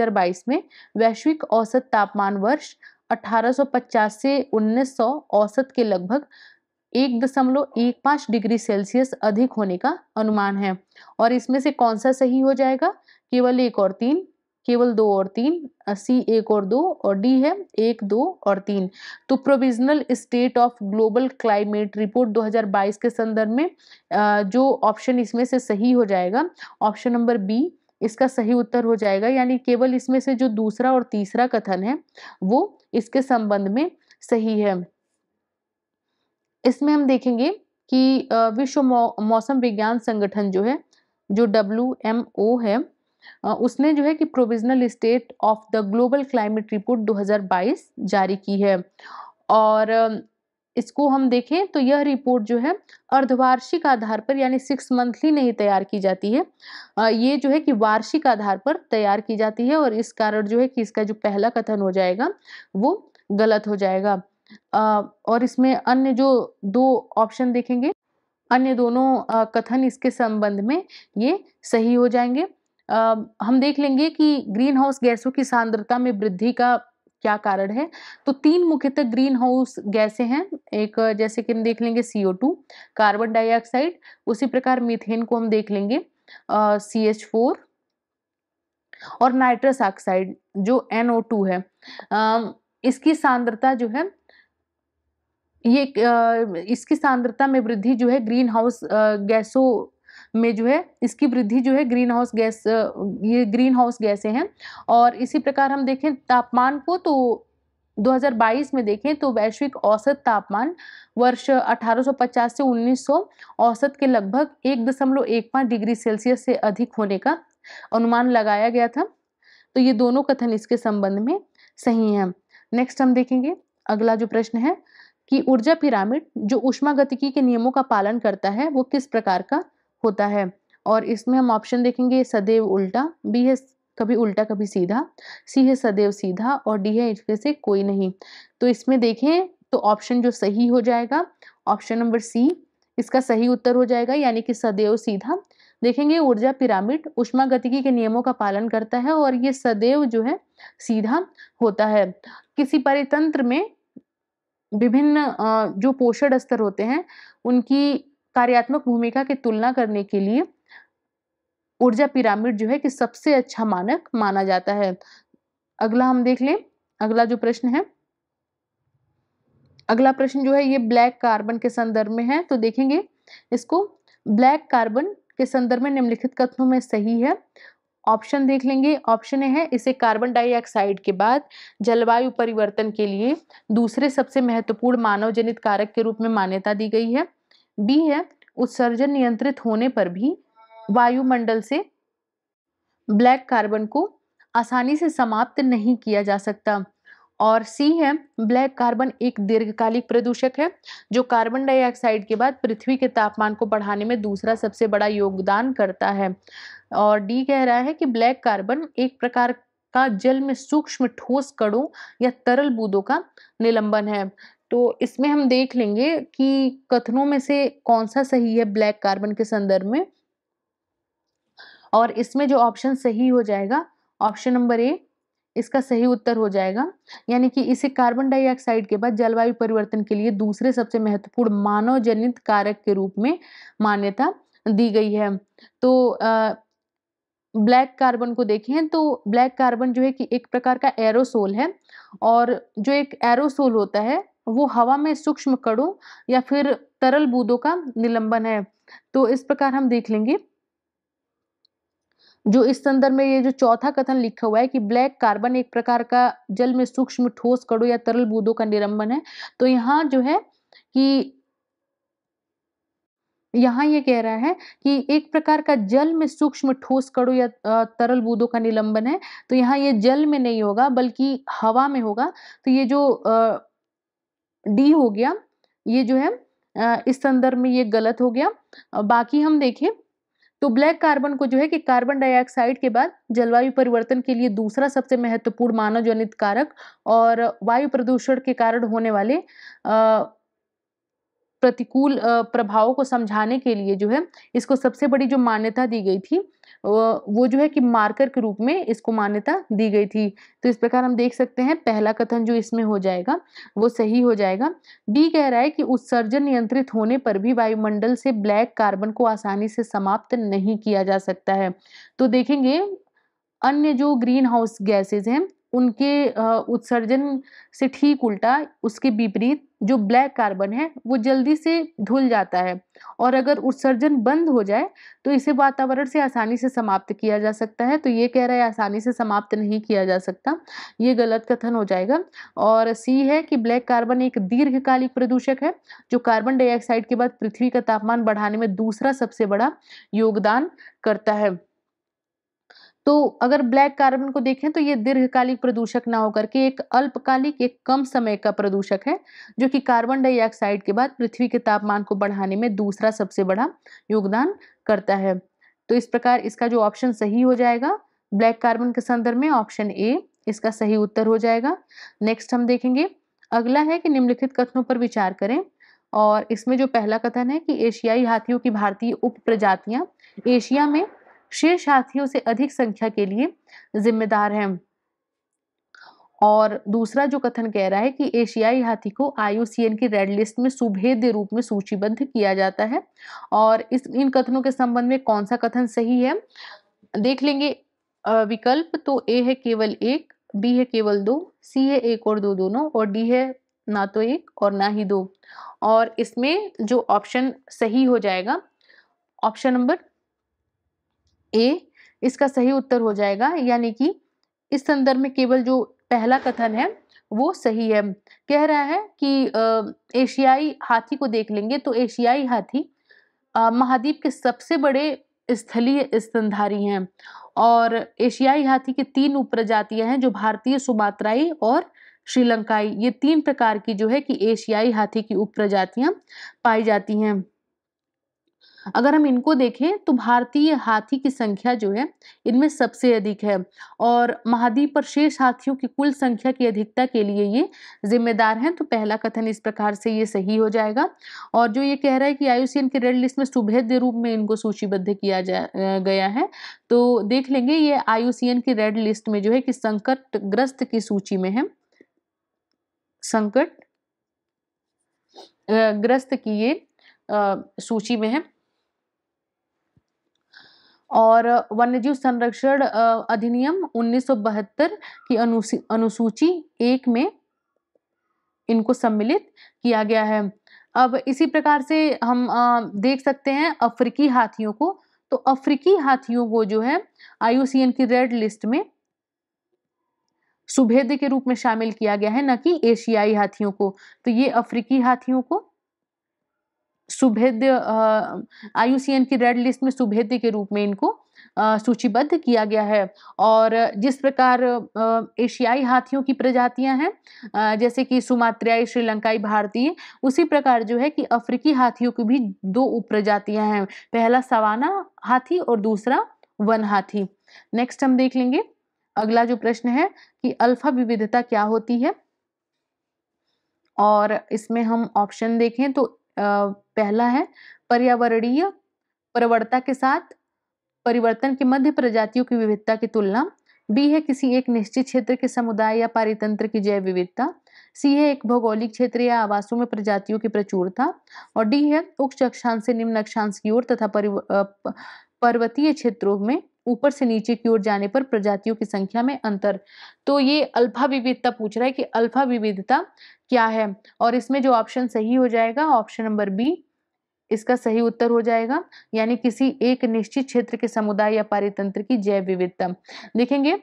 Speaker 1: में वैश्विक औसत तापमान वर्ष 1850 से 1900 औसत के लगभग एक दशमलव एक पाँच डिग्री सेल्सियस अधिक होने का अनुमान है और इसमें से कौन सा सही हो जाएगा केवल एक और तीन केवल दो और तीन सी एक और दो और डी है एक दो और तीन तो provisional state of global climate report 2022 के संदर्भ में जो ऑप्शन इसमें से सही हो जाएगा ऑप्शन नंबर बी इसका सही उत्तर हो जाएगा यानी केवल इसमें से जो दूसरा और तीसरा कथन है वो इसके संबंध में सही है इसमें हम देखेंगे कि विश्व मौसम विज्ञान संगठन जो है जो डब्ल्यू एम ओ है उसने जो है कि provisional state of the global climate report 2022 जारी की है और इसको हम देखें तो यह रिपोर्ट जो है अर्धवार्षिक आधार पर यानी सिक्स मंथली नहीं तैयार की जाती है ये जो है कि वार्षिक आधार पर तैयार की जाती है और इस कारण जो है कि इसका जो पहला कथन हो जाएगा वो गलत हो जाएगा और इसमें अन्य जो दो ऑप्शन देखेंगे अन्य दोनों कथन इसके संबंध में ये सही हो जाएंगे हम देख लेंगे कि ग्रीन हाउस गैसों की सांद्रता में वृद्धि का क्या कारण है तो तीन मुख्यतः ग्रीन हाउस गैसे हैं एक जैसे कि हम देख लेंगे सी कार्बन डाइऑक्साइड उसी प्रकार मीथेन को हम देख लेंगे सी एच फोर और नाइट्रस ऑक्साइड जो NO2 है आ, इसकी सांद्रता जो है ये इसकी सांद्रता में वृद्धि जो है ग्रीन हाउस गैसों में जो है इसकी वृद्धि जो है ग्रीन हाउस गैस ये ग्रीन हाउस गैसें हैं और इसी प्रकार हम देखें तापमान को तो 2022 में देखें तो वैश्विक औसत तापमान वर्ष 1850 से 1900 औसत के लगभग एक दशमलव एक पाँच डिग्री सेल्सियस से अधिक होने का अनुमान लगाया गया था तो ये दोनों कथन इसके संबंध में सही हैं नेक्स्ट हम देखेंगे अगला जो प्रश्न है कि ऊर्जा पिरामिड जो गतिकी के नियमों का पालन करता है वो किस प्रकार का होता है और इसमें हम ऑप्शन देखेंगे सदैव उल्टा बी है कभी उल्टा कभी सीधा सी है सदैव सीधा और डी है इसमें से कोई नहीं तो इसमें देखें तो ऑप्शन जो सही हो जाएगा ऑप्शन नंबर सी इसका सही उत्तर हो जाएगा यानी कि सदैव सीधा देखेंगे ऊर्जा पिरामिड उष्मा गतिकी के नियमों का पालन करता है और ये सदैव जो है सीधा होता है किसी परितंत्र में विभिन्न जो पोषण स्तर होते हैं उनकी कार्यात्मक भूमिका की तुलना करने के लिए ऊर्जा पिरामिड जो है कि सबसे अच्छा मानक माना जाता है अगला हम देख लें अगला जो प्रश्न है अगला प्रश्न जो है ये ब्लैक कार्बन के संदर्भ में है तो देखेंगे इसको ब्लैक कार्बन के संदर्भ में निम्नलिखित कथनों में सही है ऑप्शन देख लेंगे ऑप्शन है इसे कार्बन डाइऑक्साइड के बाद जलवायु परिवर्तन के लिए दूसरे सबसे महत्वपूर्ण मानव जनित कारक के रूप में मान्यता दी गई है बी है उत्सर्जन नियंत्रित होने पर भी वायुमंडल से ब्लैक कार्बन को आसानी से समाप्त नहीं किया जा सकता और सी है ब्लैक कार्बन एक दीर्घकालिक प्रदूषक है जो कार्बन डाइऑक्साइड के बाद पृथ्वी के तापमान को बढ़ाने में दूसरा सबसे बड़ा योगदान करता है और डी कह रहा है कि ब्लैक कार्बन एक प्रकार का जल में सूक्ष्म ठोस कणों या तरल बूंदों का निलंबन है तो इसमें हम देख लेंगे कि कथनों में से कौन सा सही है ब्लैक कार्बन के संदर्भ में और इसमें जो ऑप्शन सही हो जाएगा ऑप्शन नंबर ए इसका सही उत्तर हो जाएगा यानी कि इसे कार्बन डाइऑक्साइड के बाद जलवायु परिवर्तन के लिए दूसरे सबसे महत्वपूर्ण मानव जनित कारक के रूप में मान्यता दी गई है तो आ, ब्लैक कार्बन को देखें तो ब्लैक कार्बन जो है कि एक प्रकार का एरोसोल है और जो एक एरोसोल होता है वो हवा में सूक्ष्म कड़ो या फिर तरल बूदों का निलंबन है तो इस प्रकार हम देख लेंगे जो इस संदर्भ में ये जो चौथा कथन लिखा हुआ है कि ब्लैक कार्बन एक प्रकार का जल में सूक्ष्म ठोस कड़ों या तरल बूदों का निलंबन है तो यहाँ जो है कि यहाँ ये कह रहा है कि एक प्रकार का जल में सूक्ष्म ठोस कड़ो या तरल बूदों का निलंबन है तो यहाँ ये जल में नहीं होगा बल्कि हवा में होगा तो ये जो डी हो गया ये जो है इस संदर्भ में ये गलत हो गया बाकी हम देखें तो ब्लैक कार्बन को जो है कि कार्बन डाइऑक्साइड के बाद जलवायु परिवर्तन के लिए दूसरा सबसे महत्वपूर्ण मानव जनित कारक और वायु प्रदूषण के कारण होने वाले प्रतिकूल प्रभावों को समझाने के लिए जो है इसको सबसे बड़ी जो मान्यता दी गई थी वो जो है कि मार्कर के रूप में इसको मान्यता दी गई थी तो इस प्रकार हम देख सकते हैं पहला कथन जो इसमें हो जाएगा वो सही हो जाएगा बी कह रहा है कि उत्सर्जन नियंत्रित होने पर भी वायुमंडल से ब्लैक कार्बन को आसानी से समाप्त नहीं किया जा सकता है तो देखेंगे अन्य जो ग्रीन हाउस गैसेज हैं उनके उत्सर्जन से ठीक उल्टा उसके विपरीत जो ब्लैक कार्बन है वो जल्दी से धुल जाता है और अगर उत्सर्जन बंद हो जाए तो इसे वातावरण से आसानी से समाप्त किया जा सकता है तो ये कह रहा है आसानी से समाप्त नहीं किया जा सकता ये गलत कथन हो जाएगा और सी है कि ब्लैक कार्बन एक दीर्घकालिक प्रदूषक है जो कार्बन डाइऑक्साइड के बाद पृथ्वी का तापमान बढ़ाने में दूसरा सबसे बड़ा योगदान करता है तो अगर ब्लैक कार्बन को देखें तो ये दीर्घकालिक प्रदूषक ना होकर के एक अल्पकालिक एक कम समय का प्रदूषक है जो कि कार्बन डाइऑक्साइड के बाद पृथ्वी के तापमान को बढ़ाने में दूसरा सबसे बड़ा योगदान करता है तो इस प्रकार इसका जो ऑप्शन सही हो जाएगा ब्लैक कार्बन के संदर्भ में ऑप्शन ए इसका सही उत्तर हो जाएगा नेक्स्ट हम देखेंगे अगला है कि निम्नलिखित कथनों पर विचार करें और इसमें जो पहला कथन है कि एशियाई हाथियों की भारतीय उप प्रजातियां एशिया में शेष हाथियों से अधिक संख्या के लिए जिम्मेदार हैं और दूसरा जो कथन कह रहा है कि एशियाई हाथी को आईयूसीएन की रेड लिस्ट में सुभेद्य रूप में सूचीबद्ध किया जाता है और इस इन कथनों के संबंध में कौन सा कथन सही है देख लेंगे विकल्प तो ए है केवल एक बी है केवल दो सी है एक और दो दोनों और डी है ना तो एक और ना ही दो और इसमें जो ऑप्शन सही हो जाएगा ऑप्शन नंबर ए इसका सही उत्तर हो जाएगा यानी कि इस संदर्भ में केवल जो पहला कथन है वो सही है कह रहा है कि एशियाई हाथी को देख लेंगे तो एशियाई हाथी महाद्वीप के सबसे बड़े स्थलीय स्तनधारी हैं और एशियाई हाथी के तीन उप प्रजातियां हैं जो भारतीय सुमात्राई और श्रीलंकाई ये तीन प्रकार की जो है कि एशियाई हाथी की उप प्रजातियां पाई जाती हैं अगर हम इनको देखें तो भारतीय हाथी की संख्या जो है इनमें सबसे अधिक है और महाद्वीप पर शेष हाथियों की कुल संख्या की अधिकता के लिए ये जिम्मेदार हैं तो पहला कथन इस प्रकार से ये सही हो जाएगा और जो ये कह रहा है कि आयुसीएन के रेड लिस्ट में सुभेद्य रूप में इनको सूचीबद्ध किया जा गया है तो देख लेंगे ये आयुसीएन की रेड लिस्ट में जो है कि संकटग्रस्त की सूची में है संकट ग्रस्त की ये सूची में है और वन्यजीव संरक्षण अधिनियम उन्नीस की अनुसूची एक में इनको सम्मिलित किया गया है अब इसी प्रकार से हम देख सकते हैं अफ्रीकी हाथियों को तो अफ्रीकी हाथियों को जो है आईयूसीएन की रेड लिस्ट में सुभेद के रूप में शामिल किया गया है न कि एशियाई हाथियों को तो ये अफ्रीकी हाथियों को सुभेद्य आयुसीएन की रेड लिस्ट में सुभेद्य के रूप में इनको सूचीबद्ध किया गया है और जिस प्रकार एशियाई हाथियों की प्रजातियां हैं जैसे कि सुमात्रियाई श्रीलंकाई भारतीय उसी प्रकार जो है कि अफ्रीकी हाथियों की भी दो उप प्रजातियां हैं पहला सवाना हाथी और दूसरा वन हाथी नेक्स्ट हम देख लेंगे अगला जो प्रश्न है कि अल्फा विविधता क्या होती है और इसमें हम ऑप्शन देखें तो पहला है पर्यावरणीय प्रवणता के साथ परिवर्तन के मध्य प्रजातियों की विविधता की तुलना बी है किसी एक निश्चित क्षेत्र के समुदाय या पारितंत्र की जैव विविधता सी है एक भौगोलिक क्षेत्र या आवासों में प्रजातियों की प्रचुरता और डी है उच्च अक्षांश से निम्न अक्षांश की ओर तथा पर्वतीय क्षेत्रों में ऊपर से नीचे की ओर जाने पर प्रजातियों की संख्या में अंतर तो ये अल्फा विविधता पूछ रहा है कि अल्फा विविधता क्या है और इसमें जो ऑप्शन सही हो जाएगा ऑप्शन नंबर बी इसका सही उत्तर हो जाएगा यानी किसी एक निश्चित क्षेत्र के समुदाय या पारितंत्र की जैव विविधता देखेंगे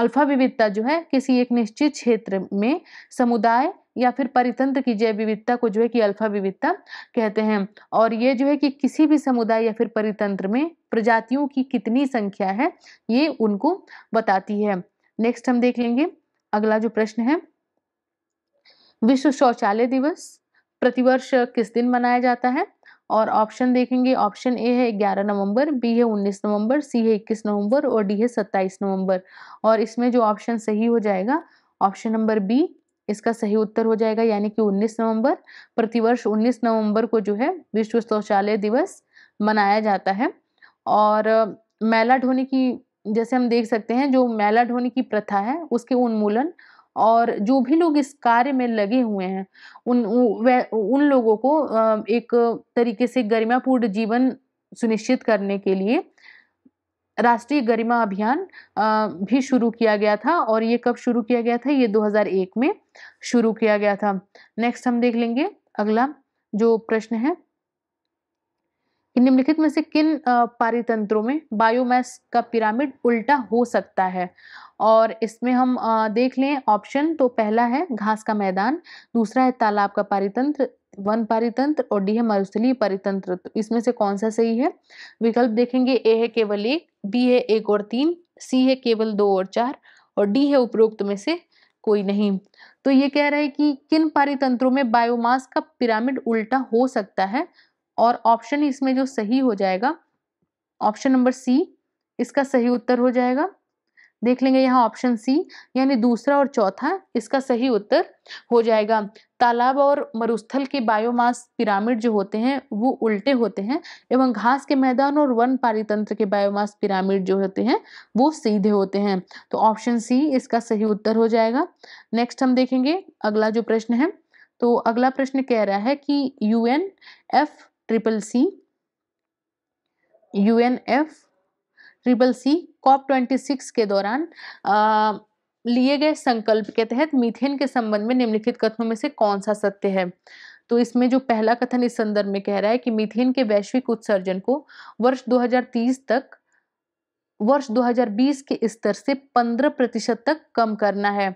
Speaker 1: अल्फा विविधता जो है किसी एक निश्चित क्षेत्र में समुदाय या फिर परितंत्र की जैव विविधता को जो है कि अल्फा विविधता कहते हैं और ये जो है कि किसी भी समुदाय या फिर परितंत्र में प्रजातियों की कितनी संख्या है ये उनको बताती है नेक्स्ट हम देख लेंगे अगला जो प्रश्न है विश्व शौचालय दिवस प्रतिवर्ष किस दिन मनाया जाता है और ऑप्शन देखेंगे ऑप्शन ए है 11 नवंबर बी है 19 नवंबर सी है 21 नवंबर और डी है 27 नवंबर और इसमें जो ऑप्शन सही हो जाएगा ऑप्शन नंबर बी इसका सही उत्तर हो जाएगा यानी कि 19 नवंबर प्रतिवर्ष 19 नवंबर को जो है विश्व शौचालय दिवस मनाया जाता है और मैला ढोने की जैसे हम देख सकते हैं जो मैला ढोने की प्रथा है उसके उन्मूलन और जो भी लोग इस कार्य में लगे हुए हैं उन उन लोगों को एक तरीके से गरिमापूर्ण जीवन सुनिश्चित करने के लिए राष्ट्रीय गरिमा अभियान भी शुरू किया गया था और ये कब शुरू किया गया था ये 2001 में शुरू किया गया था नेक्स्ट हम देख लेंगे अगला जो प्रश्न है निम्नलिखित में से किन पारितंत्रों में बायोमास का पिरामिड उल्टा हो सकता है और इसमें हम देख लें ऑप्शन तो पहला है घास का मैदान दूसरा है तालाब का पारितंत्र वन पारितंत्र और डी है मरुस्थली परितंत्र तो इसमें से कौन सा सही है विकल्प देखेंगे ए है केवल एक बी है एक और तीन सी है केवल दो और चार और डी है उपरोक्त में से कोई नहीं तो ये कह रहा है कि किन पारितंत्रों में बायोमास का पिरामिड उल्टा हो सकता है और ऑप्शन इसमें जो सही हो जाएगा ऑप्शन नंबर सी इसका सही उत्तर हो जाएगा देख लेंगे यहाँ ऑप्शन सी यानी दूसरा और चौथा इसका सही उत्तर हो जाएगा तालाब और मरुस्थल के बायोमास पिरामिड जो होते हैं वो उल्टे होते हैं एवं घास के मैदान और वन पारितंत्र के बायोमास पिरामिड जो होते हैं वो सीधे होते हैं तो ऑप्शन सी इसका सही उत्तर हो जाएगा नेक्स्ट हम देखेंगे अगला जो प्रश्न है तो अगला प्रश्न कह रहा है कि U N F triple C U N F triple C COP twenty six के दौरान लिए गए संकल्प के तहत मीथेन के संबंध में निम्नलिखित कथनों में से कौन सा सत्य है तो इसमें जो पहला कथन इस संदर्भ में कह रहा है कि मीथेन के वैश्विक उत्सर्जन को वर्ष 2030 तक वर्ष 2020 के स्तर से 15 प्रतिशत तक कम करना है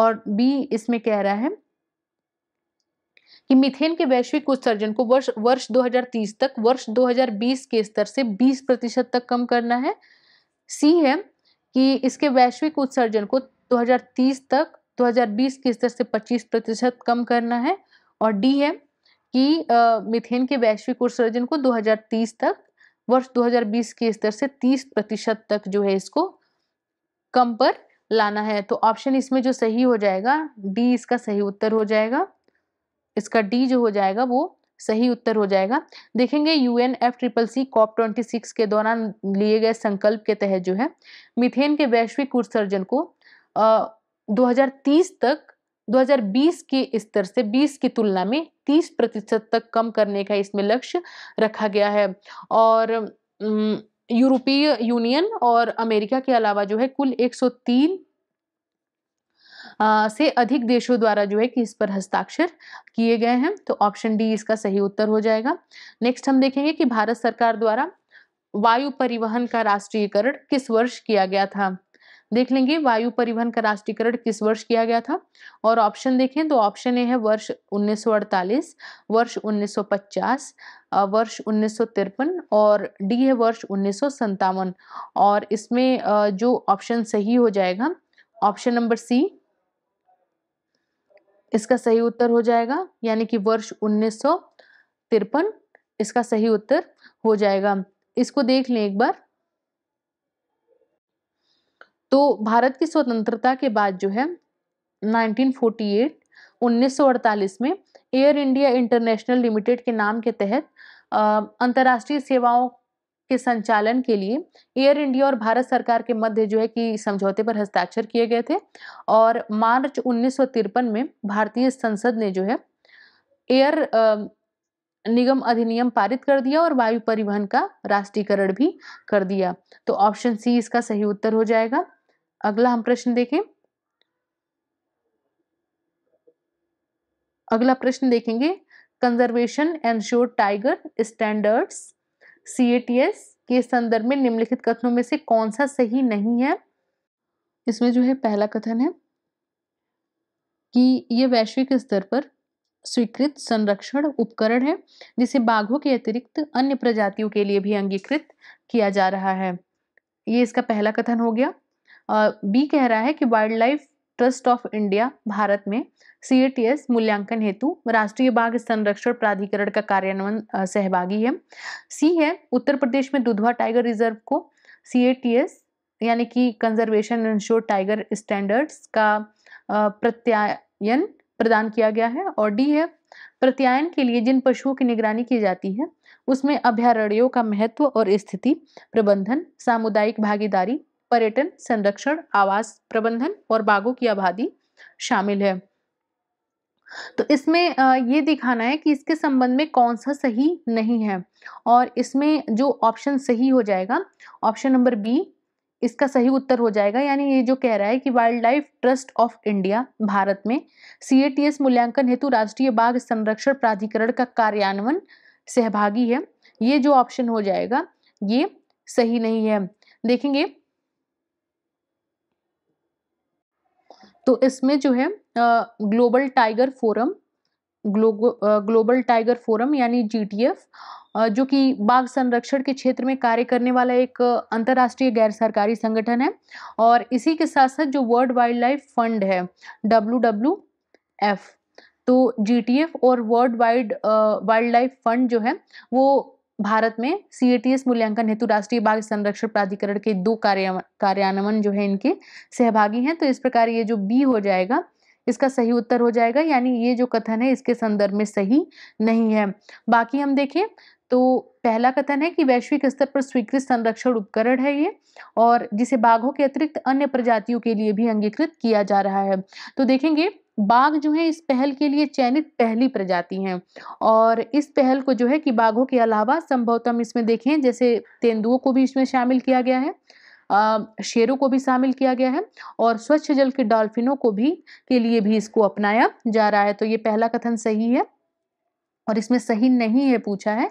Speaker 1: और बी इसमें कह रहा है कि मिथेन के वैश्विक उत्सर्जन को वर्ष वर्ष 2030 तक वर्ष 2020 के स्तर से 20 प्रतिशत तक कम करना है सी है कि इसके वैश्विक उत्सर्जन को 2030 तक 2020 के स्तर से 25 प्रतिशत कम करना है और डी है कि आ, मिथेन के वैश्विक उत्सर्जन को 2030 तक वर्ष 2020 के स्तर से 30 प्रतिशत तक जो है इसको कम पर लाना है तो ऑप्शन इसमें जो सही हो जाएगा डी इसका सही उत्तर हो जाएगा इसका डी जो हो जाएगा वो सही उत्तर हो जाएगा देखेंगे U N F triple C COP twenty six के दौरान लिए गए संकल्प के तहत जो है मिथेन के वैश्विक उत्सर्जन को आ, 2030 तक 2020 के स्तर से 20 की तुलना में 30 प्रतिशत तक कम करने का इसमें लक्ष्य रखा गया है और यूरोपीय यूनियन और अमेरिका के अलावा जो है कुल 103 से अधिक देशों द्वारा जो है कि इस पर हस्ताक्षर किए गए हैं तो ऑप्शन डी इसका सही उत्तर हो जाएगा नेक्स्ट हम देखेंगे कि भारत सरकार द्वारा वायु परिवहन का राष्ट्रीयकरण किस वर्ष किया गया था देख लेंगे वायु परिवहन का राष्ट्रीयकरण किस वर्ष किया गया था और ऑप्शन देखें तो ऑप्शन ए है वर्ष 1948, वर्ष 1950, वर्ष उन्नीस और डी है वर्ष उन्नीस और इसमें जो ऑप्शन सही हो जाएगा ऑप्शन नंबर सी इसका सही उत्तर हो जाएगा यानी कि वर्ष उन्नीस इसका सही उत्तर हो जाएगा इसको देख लें एक बार तो भारत की स्वतंत्रता के बाद जो है 1948 1948 में एयर इंडिया इंटरनेशनल लिमिटेड के नाम के तहत अंतर्राष्ट्रीय सेवाओं के संचालन के लिए एयर इंडिया और भारत सरकार के मध्य जो है कि समझौते पर हस्ताक्षर किए गए थे और मार्च उन्नीस में भारतीय संसद ने जो है एयर निगम अधिनियम पारित कर दिया और वायु परिवहन का राष्ट्रीयकरण भी कर दिया तो ऑप्शन सी इसका सही उत्तर हो जाएगा अगला हम प्रश्न देखें अगला प्रश्न देखेंगे कंजर्वेशन एंड श्योर टाइगर स्टैंडर्ड्स एस के संदर्भ में निम्नलिखित कथनों में से कौन सा सही नहीं है इसमें जो है पहला कथन है कि यह वैश्विक स्तर पर स्वीकृत संरक्षण उपकरण है जिसे बाघों के अतिरिक्त अन्य प्रजातियों के लिए भी अंगीकृत किया जा रहा है ये इसका पहला कथन हो गया बी कह रहा है कि wild life trust of India Bharat में सी मूल्यांकन हेतु राष्ट्रीय बाघ संरक्षण प्राधिकरण का कार्यान्वयन सहभागी है सी है उत्तर प्रदेश में दुधवा टाइगर रिजर्व को सी यानी कि कंजर्वेशन इंश्योर टाइगर स्टैंडर्ड्स का प्रत्यायन प्रदान किया गया है और डी है प्रत्यायन के लिए जिन पशुओं की निगरानी की जाती है उसमें अभ्यारण्यों का महत्व और स्थिति प्रबंधन सामुदायिक भागीदारी पर्यटन संरक्षण आवास प्रबंधन और बागों की आबादी शामिल है तो इसमें ये दिखाना है कि इसके संबंध में कौन सा सही नहीं है और इसमें जो ऑप्शन सही हो जाएगा ऑप्शन नंबर बी इसका सही उत्तर हो जाएगा यानी ये जो कह रहा है कि wild life trust of India Bharat में सी मूल्यांकन हेतु राष्ट्रीय बाघ संरक्षण प्राधिकरण का कार्यान्वयन सहभागी है ये जो ऑप्शन हो जाएगा ये सही नहीं है देखेंगे तो इसमें जो है global tiger forum global tiger forum यानी जी जो कि बाघ संरक्षण के क्षेत्र में कार्य करने वाला एक अंतर्राष्ट्रीय गैर सरकारी संगठन है और इसी के साथ साथ जो वर्ल्ड वाइल्ड लाइफ फंड है डब्ल्यू डब्ल्यू एफ तो जी और world wide wild life fund जो है वो भारत में सीएटीएस मूल्यांकन हेतु राष्ट्रीय बाघ संरक्षण प्राधिकरण के दो कार्यान्वयन जो है इनके सहभागी हैं तो इस प्रकार ये जो बी हो जाएगा इसका सही उत्तर हो जाएगा यानी ये जो कथन है इसके संदर्भ में सही नहीं है बाकी हम देखें तो पहला कथन है कि वैश्विक स्तर पर स्वीकृत संरक्षण उपकरण है ये और जिसे बाघों के अतिरिक्त अन्य प्रजातियों के लिए भी अंगीकृत किया जा रहा है तो देखेंगे बाघ जो है इस पहल के लिए चयनित पहली प्रजाति हैं और इस पहल को जो है कि बाघों के अलावा संभवतः इसमें देखें जैसे तेंदुओं को भी इसमें शामिल किया गया है शेरों को भी शामिल किया गया है और स्वच्छ जल के डॉल्फिनों को भी के लिए भी इसको अपनाया जा रहा है तो ये पहला कथन सही है और इसमें सही नहीं है पूछा है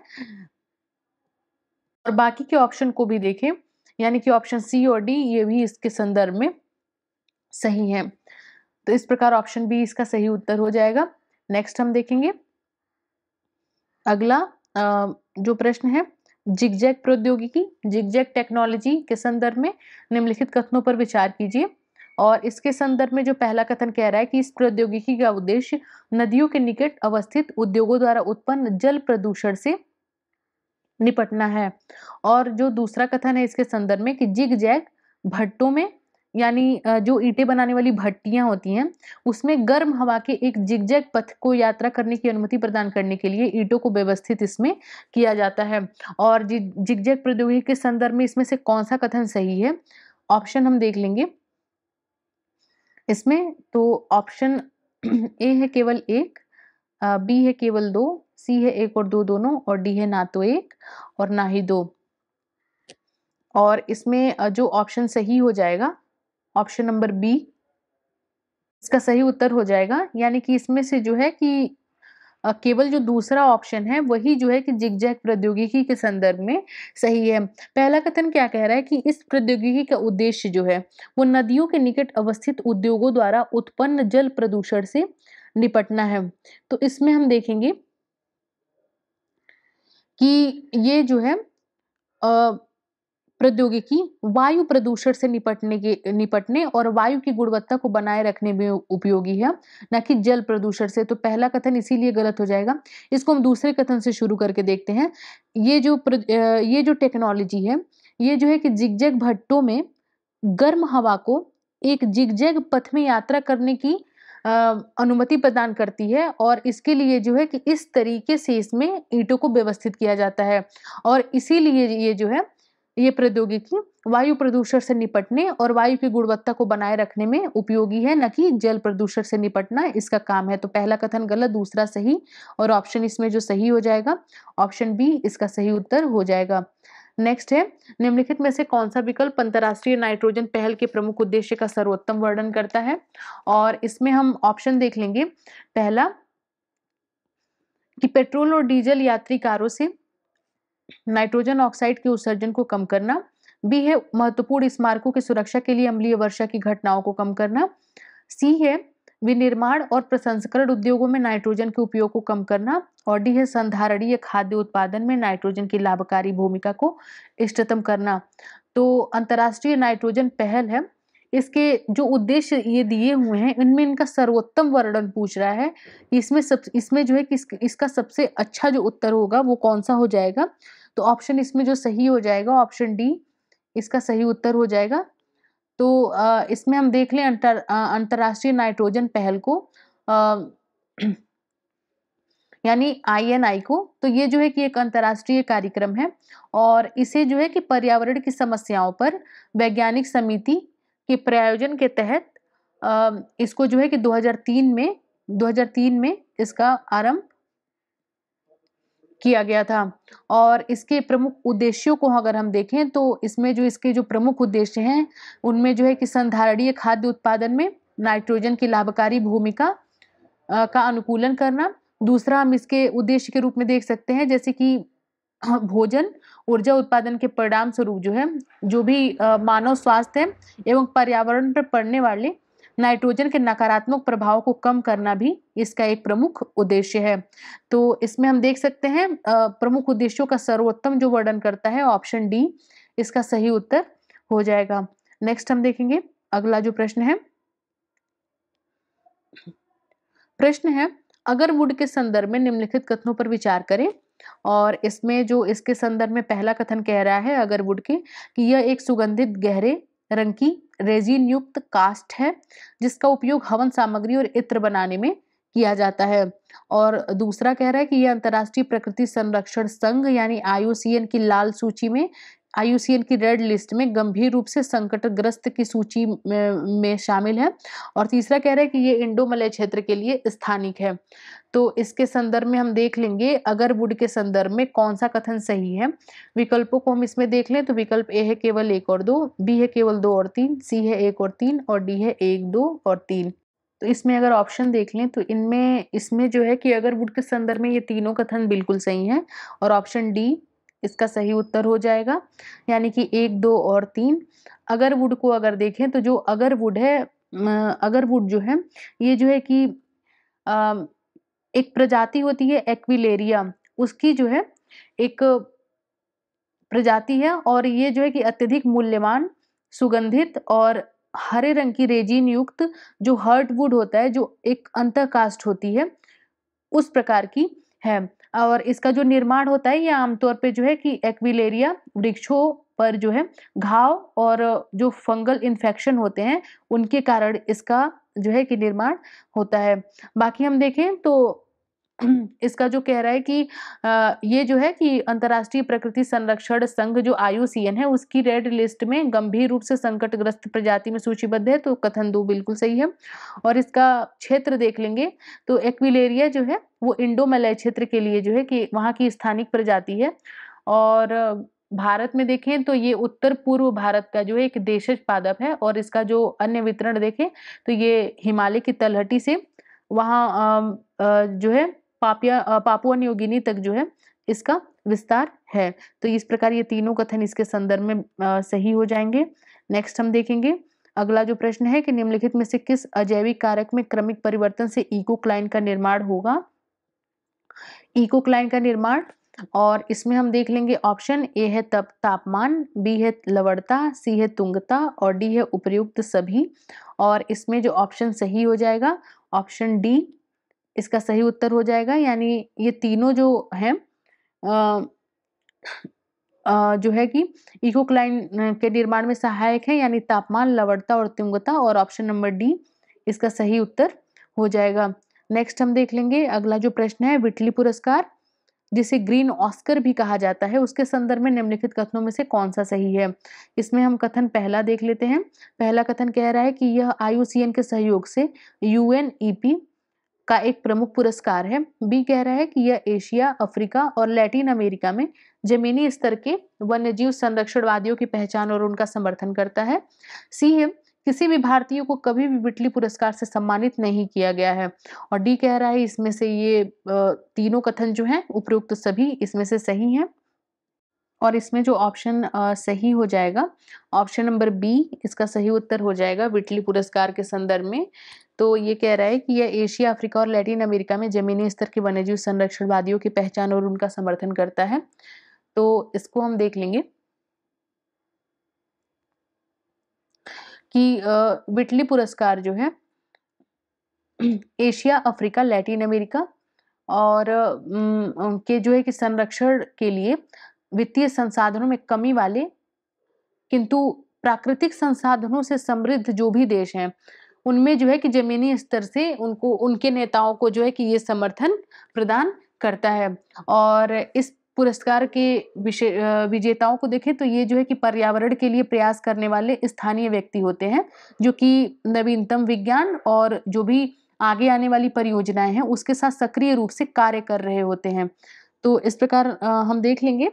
Speaker 1: और बाकी के ऑप्शन को भी देखें यानी कि ऑप्शन सी और डी ये भी इसके संदर्भ में सही है तो इस प्रकार ऑप्शन बी इसका सही उत्तर हो जाएगा नेक्स्ट हम देखेंगे अगला जो प्रश्न है जिगजैग प्रौद्योगिकी जिगजैग टेक्नोलॉजी के संदर्भ में निम्नलिखित कथनों पर विचार कीजिए और इसके संदर्भ में जो पहला कथन कह रहा है कि इस प्रौद्योगिकी का उद्देश्य नदियों के निकट अवस्थित उद्योगों द्वारा उत्पन्न जल प्रदूषण से निपटना है और जो दूसरा कथन है इसके संदर्भ में कि जिग जैग भट्टों में यानी जो ईंटें बनाने वाली भट्टियां होती हैं उसमें गर्म हवा के एक जिगजैग पथ को यात्रा करने की अनुमति प्रदान करने के लिए ईंटों को व्यवस्थित इसमें किया जाता है और जिगजैग प्रौद्योगिकी के संदर्भ में इसमें से कौन सा कथन सही है ऑप्शन हम देख लेंगे इसमें तो ऑप्शन [clears throat] ए है केवल एक बी है केवल दो सी है एक और दो दोनों और डी है ना तो एक और ना ही दो और इसमें जो ऑप्शन सही हो जाएगा ऑप्शन नंबर बी इसका सही उत्तर हो जाएगा यानी कि इसमें से जो है कि केवल जो दूसरा ऑप्शन है वही जो है कि जिगजैग प्रौद्योगिकी के संदर्भ में सही है पहला कथन क्या कह रहा है कि इस प्रौद्योगिकी का उद्देश्य जो है वो नदियों के निकट अवस्थित उद्योगों द्वारा उत्पन्न जल प्रदूषण से निपटना है तो इसमें हम देखेंगे कि ये जो है अः प्रौद्योगिकी वायु प्रदूषण से निपटने के निपटने और वायु की गुणवत्ता को बनाए रखने में उपयोगी है ना कि जल प्रदूषण से तो पहला कथन इसीलिए गलत हो जाएगा इसको हम दूसरे कथन से शुरू करके देखते हैं ये जो ये जो टेक्नोलॉजी है ये जो है कि जिगजैग भट्टों में गर्म हवा को एक जिगजैग पथ में यात्रा करने की अनुमति प्रदान करती है और इसके लिए जो है कि इस तरीके से इसमें ईंटों को व्यवस्थित किया जाता है और इसीलिए ये जो है ये प्रौद्योगिकी वायु प्रदूषण से निपटने और वायु की गुणवत्ता को बनाए रखने में उपयोगी है न कि जल प्रदूषण से निपटना इसका काम है तो पहला कथन गलत दूसरा सही और ऑप्शन इसमें जो सही हो जाएगा ऑप्शन बी इसका सही उत्तर हो जाएगा नेक्स्ट है निम्नलिखित में से कौन सा विकल्प अंतर्राष्ट्रीय नाइट्रोजन पहल के प्रमुख उद्देश्य का सर्वोत्तम वर्णन करता है और इसमें हम ऑप्शन देख लेंगे पहला कि पेट्रोल और डीजल यात्री कारों से नाइट्रोजन ऑक्साइड के उत्सर्जन को कम करना बी है महत्वपूर्ण स्मारकों की सुरक्षा के लिए अम्लीय वर्षा की घटनाओं को कम करना सी है विनिर्माण और प्रसंस्करण उद्योगों में नाइट्रोजन के उपयोग को कम करना और डी है संधारणीय खाद्य उत्पादन में नाइट्रोजन की लाभकारी भूमिका को इष्टतम करना तो अंतर्राष्ट्रीय नाइट्रोजन पहल है इसके जो उद्देश्य ये दिए हुए हैं इनमें इनका सर्वोत्तम वर्णन पूछ रहा है इसमें सब इसमें जो है कि इसका सबसे अच्छा जो उत्तर होगा वो कौन सा हो जाएगा तो ऑप्शन इसमें जो सही हो जाएगा ऑप्शन डी इसका सही उत्तर हो जाएगा तो इसमें हम देख लें अंतर्राष्ट्रीय नाइट्रोजन पहल को यानी आईएनआई को तो ये जो है कि एक अंतर्राष्ट्रीय कार्यक्रम है और इसे जो है कि पर्यावरण की समस्याओं पर वैज्ञानिक समिति के प्रायोजन के तहत इसको जो है कि 2003 में 2003 में इसका आरंभ किया गया था और इसके प्रमुख उद्देश्यों को अगर हम देखें तो इसमें जो इसके जो प्रमुख उद्देश्य हैं उनमें जो है कि संधारणीय खाद्य उत्पादन में नाइट्रोजन की लाभकारी भूमिका का अनुकूलन करना दूसरा हम इसके उद्देश्य के रूप में देख सकते हैं जैसे कि भोजन ऊर्जा उत्पादन के परिणाम स्वरूप जो है जो भी मानव स्वास्थ्य एवं पर्यावरण पर पड़ने वाले नाइट्रोजन के नकारात्मक प्रभाव को कम करना भी इसका एक प्रमुख उद्देश्य है तो इसमें हम देख सकते हैं प्रमुख उद्देश्यों का सर्वोत्तम जो वर्णन करता है ऑप्शन डी इसका सही उत्तर हो जाएगा नेक्स्ट हम देखेंगे अगला जो प्रश्न है प्रश्न है अगर वुड के संदर्भ में निम्नलिखित कथनों पर विचार करें और इसमें जो इसके संदर्भ में पहला कथन कह रहा है अगरवुड के कि यह एक सुगंधित गहरे रंग की रेजिन युक्त कास्ट है जिसका उपयोग हवन सामग्री और इत्र बनाने में किया जाता है और दूसरा कह रहा है कि यह अंतर्राष्ट्रीय प्रकृति संरक्षण संघ यानी आईयूसीएन की लाल सूची में आईयूसीएल की रेड लिस्ट में गंभीर रूप से संकटग्रस्त की सूची में शामिल है और तीसरा कह रहा है कि ये इंडो मलय क्षेत्र के लिए स्थानिक है तो इसके संदर्भ में हम देख लेंगे अगर वुड के संदर्भ में कौन सा कथन सही है विकल्पों को हम इसमें देख लें तो विकल्प ए है केवल एक और दो बी है केवल दो और तीन सी है एक और तीन और डी है एक दो और तीन तो इसमें अगर ऑप्शन देख लें तो इनमें इसमें जो है कि अगर वुड के संदर्भ में ये तीनों कथन बिल्कुल सही हैं और ऑप्शन डी इसका सही उत्तर हो जाएगा यानी कि एक दो और तीन अगर वुड को अगर देखें तो जो अगर वुड है अगर वुड जो है ये जो है कि एक प्रजाति होती है एक्विलेरिया उसकी जो है एक प्रजाति है और ये जो है कि अत्यधिक मूल्यवान सुगंधित और हरे रंग की रेजिन युक्त जो हर्टवुड होता है जो एक अंतर कास्ट होती है उस प्रकार की है और इसका जो निर्माण होता है ये आमतौर पे जो है कि एक्विलेरिया वृक्षों पर जो है घाव और जो फंगल इन्फेक्शन होते हैं उनके कारण इसका जो है कि निर्माण होता है बाकी हम देखें तो [clears throat] इसका जो कह रहा है कि ये जो है कि अंतर्राष्ट्रीय प्रकृति संरक्षण संघ जो आयु है उसकी रेड लिस्ट में गंभीर रूप से संकटग्रस्त प्रजाति में सूचीबद्ध है तो कथन दो बिल्कुल सही है और इसका क्षेत्र देख लेंगे तो एक्विलेरिया जो है वो इंडो मलय क्षेत्र के लिए जो है कि वहाँ की स्थानिक प्रजाति है और भारत में देखें तो ये उत्तर पूर्व भारत का जो है एक देशज पादप है और इसका जो अन्य वितरण देखें तो ये हिमालय की तलहटी से वहाँ जो है पापिया पापुआ न्योगिनी तक जो है इसका विस्तार है तो इस प्रकार ये तीनों कथन इसके संदर्भ में आ, सही हो जाएंगे नेक्स्ट हम देखेंगे अगला जो प्रश्न है कि निम्नलिखित में से किस अजैविक कारक में क्रमिक परिवर्तन से इकोक्लाइन का निर्माण होगा क्लाइन का निर्माण और इसमें हम देख लेंगे ऑप्शन ए है तप तापमान बी है लवड़ता सी है तुंगता और डी है उपयुक्त सभी और इसमें जो ऑप्शन सही हो जाएगा ऑप्शन डी इसका सही उत्तर हो जाएगा यानी ये तीनों जो हैं जो है कि इकोक्लाइन के निर्माण में सहायक है यानी तापमान लवड़ता और तुंगता और ऑप्शन नंबर डी इसका सही उत्तर हो जाएगा नेक्स्ट हम देख लेंगे अगला जो प्रश्न है विटली पुरस्कार जिसे ग्रीन ऑस्कर भी कहा जाता है उसके संदर्भ में निम्नलिखित कथनों में से कौन सा सही है इसमें हम कथन पहला देख लेते हैं पहला कथन कह रहा है कि यह आई के सहयोग से यू का एक प्रमुख पुरस्कार है बी कह रहा है कि यह एशिया अफ्रीका और लैटिन अमेरिका में जमीनी स्तर के वन्यजीव संरक्षणवादियों की पहचान और उनका समर्थन करता है सी है किसी भी भारतीय को कभी भी बिटली पुरस्कार से सम्मानित नहीं किया गया है और डी कह रहा है इसमें से ये तीनों कथन जो हैं उपयुक्त सभी इसमें से सही हैं और इसमें जो ऑप्शन सही हो जाएगा ऑप्शन नंबर बी इसका सही उत्तर हो जाएगा विटली पुरस्कार के संदर्भ में तो ये कह रहा है कि यह एशिया अफ्रीका और लैटिन अमेरिका में जमीनी स्तर के वन्यजीव संरक्षणवादियों की पहचान और उनका समर्थन करता है तो इसको हम देख लेंगे कि विटली पुरस्कार जो है एशिया अफ्रीका लैटिन अमेरिका और के जो है कि संरक्षण के लिए वित्तीय संसाधनों में कमी वाले किंतु प्राकृतिक संसाधनों से समृद्ध जो भी देश हैं उनमें जो है कि जमीनी स्तर से उनको उनके नेताओं को जो है कि ये समर्थन प्रदान करता है और इस पुरस्कार के विजेताओं को देखें तो ये जो है कि पर्यावरण के लिए प्रयास करने वाले स्थानीय व्यक्ति होते हैं जो कि नवीनतम विज्ञान और जो भी आगे आने वाली परियोजनाएं हैं उसके साथ सक्रिय रूप से कार्य कर रहे होते हैं तो इस प्रकार हम देख लेंगे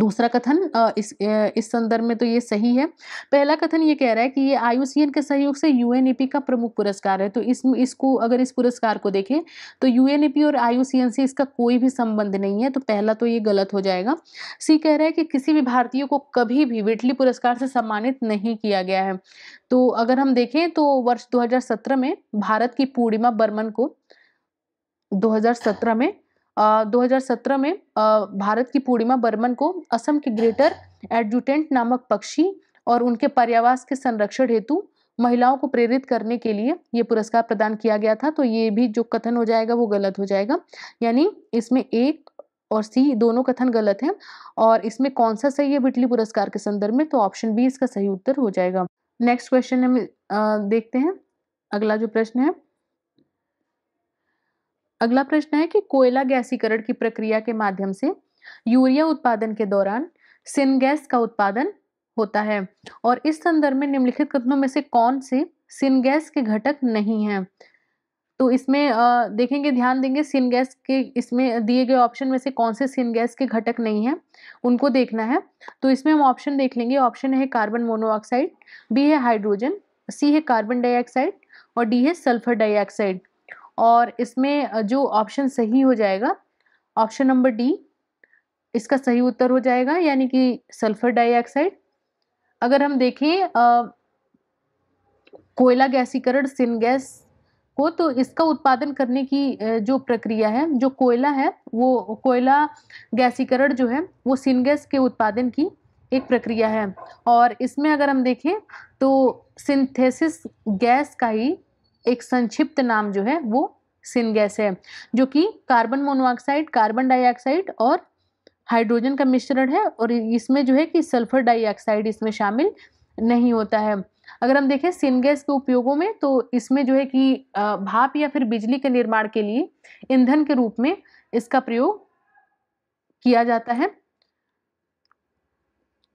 Speaker 1: दूसरा कथन इस इस संदर्भ में तो ये सही है पहला कथन ये कह रहा है कि ये आयुसीएन के सहयोग से यूएनईपी का प्रमुख पुरस्कार है तो इस इसको अगर इस पुरस्कार को देखें तो यूएनईपी और आयुसीएन से इसका कोई भी संबंध नहीं है तो पहला तो ये गलत हो जाएगा सी कह रहा है कि किसी भी भारतीय को कभी भी विटली पुरस्कार से सम्मानित नहीं किया गया है तो अगर हम देखें तो वर्ष दो में भारत की पूर्णिमा बर्मन को दो में 2017 में भारत की पूर्णिमा बर्मन को असम के ग्रेटर एडजुटेंट नामक पक्षी और उनके पर्यावास के संरक्षण हेतु महिलाओं को प्रेरित करने के लिए ये पुरस्कार प्रदान किया गया था तो ये भी जो कथन हो जाएगा वो गलत हो जाएगा यानी इसमें एक और सी दोनों कथन गलत हैं और इसमें कौन सा सही है बिटली पुरस्कार के संदर्भ में तो ऑप्शन बी इसका सही उत्तर हो जाएगा नेक्स्ट क्वेश्चन हम देखते हैं अगला जो प्रश्न है अगला प्रश्न है कि कोयला गैसीकरण की प्रक्रिया के माध्यम से यूरिया उत्पादन के दौरान सिनगैस का उत्पादन होता है और इस संदर्भ में निम्नलिखित कथनों में से कौन से सिनगैस के घटक नहीं हैं तो इसमें देखेंगे ध्यान देंगे सिनगैस के इसमें दिए गए ऑप्शन में से कौन से सिनगैस के घटक नहीं है उनको देखना है तो इसमें हम ऑप्शन देख लेंगे ऑप्शन है कार्बन मोनोऑक्साइड बी है हाइड्रोजन सी है कार्बन डाइऑक्साइड और डी है सल्फर डाइऑक्साइड और इसमें जो ऑप्शन सही हो जाएगा ऑप्शन नंबर डी इसका सही उत्तर हो जाएगा यानी कि सल्फर डाइऑक्साइड अगर हम देखें कोयला गैसीकरण सिन गैस को तो इसका उत्पादन करने की जो प्रक्रिया है जो कोयला है वो कोयला गैसीकरण जो है वो सिन गैस के उत्पादन की एक प्रक्रिया है और इसमें अगर हम देखें तो सिंथेसिस गैस का ही एक संक्षिप्त नाम जो है वो सिनगैस है जो कि कार्बन मोनोऑक्साइड कार्बन डाइऑक्साइड और हाइड्रोजन का मिश्रण है और इसमें जो है कि सल्फर डाइऑक्साइड इसमें शामिल नहीं होता है अगर हम देखें सिनगैस के उपयोगों में तो इसमें जो है कि भाप या फिर बिजली के निर्माण के लिए ईंधन के रूप में इसका प्रयोग किया जाता है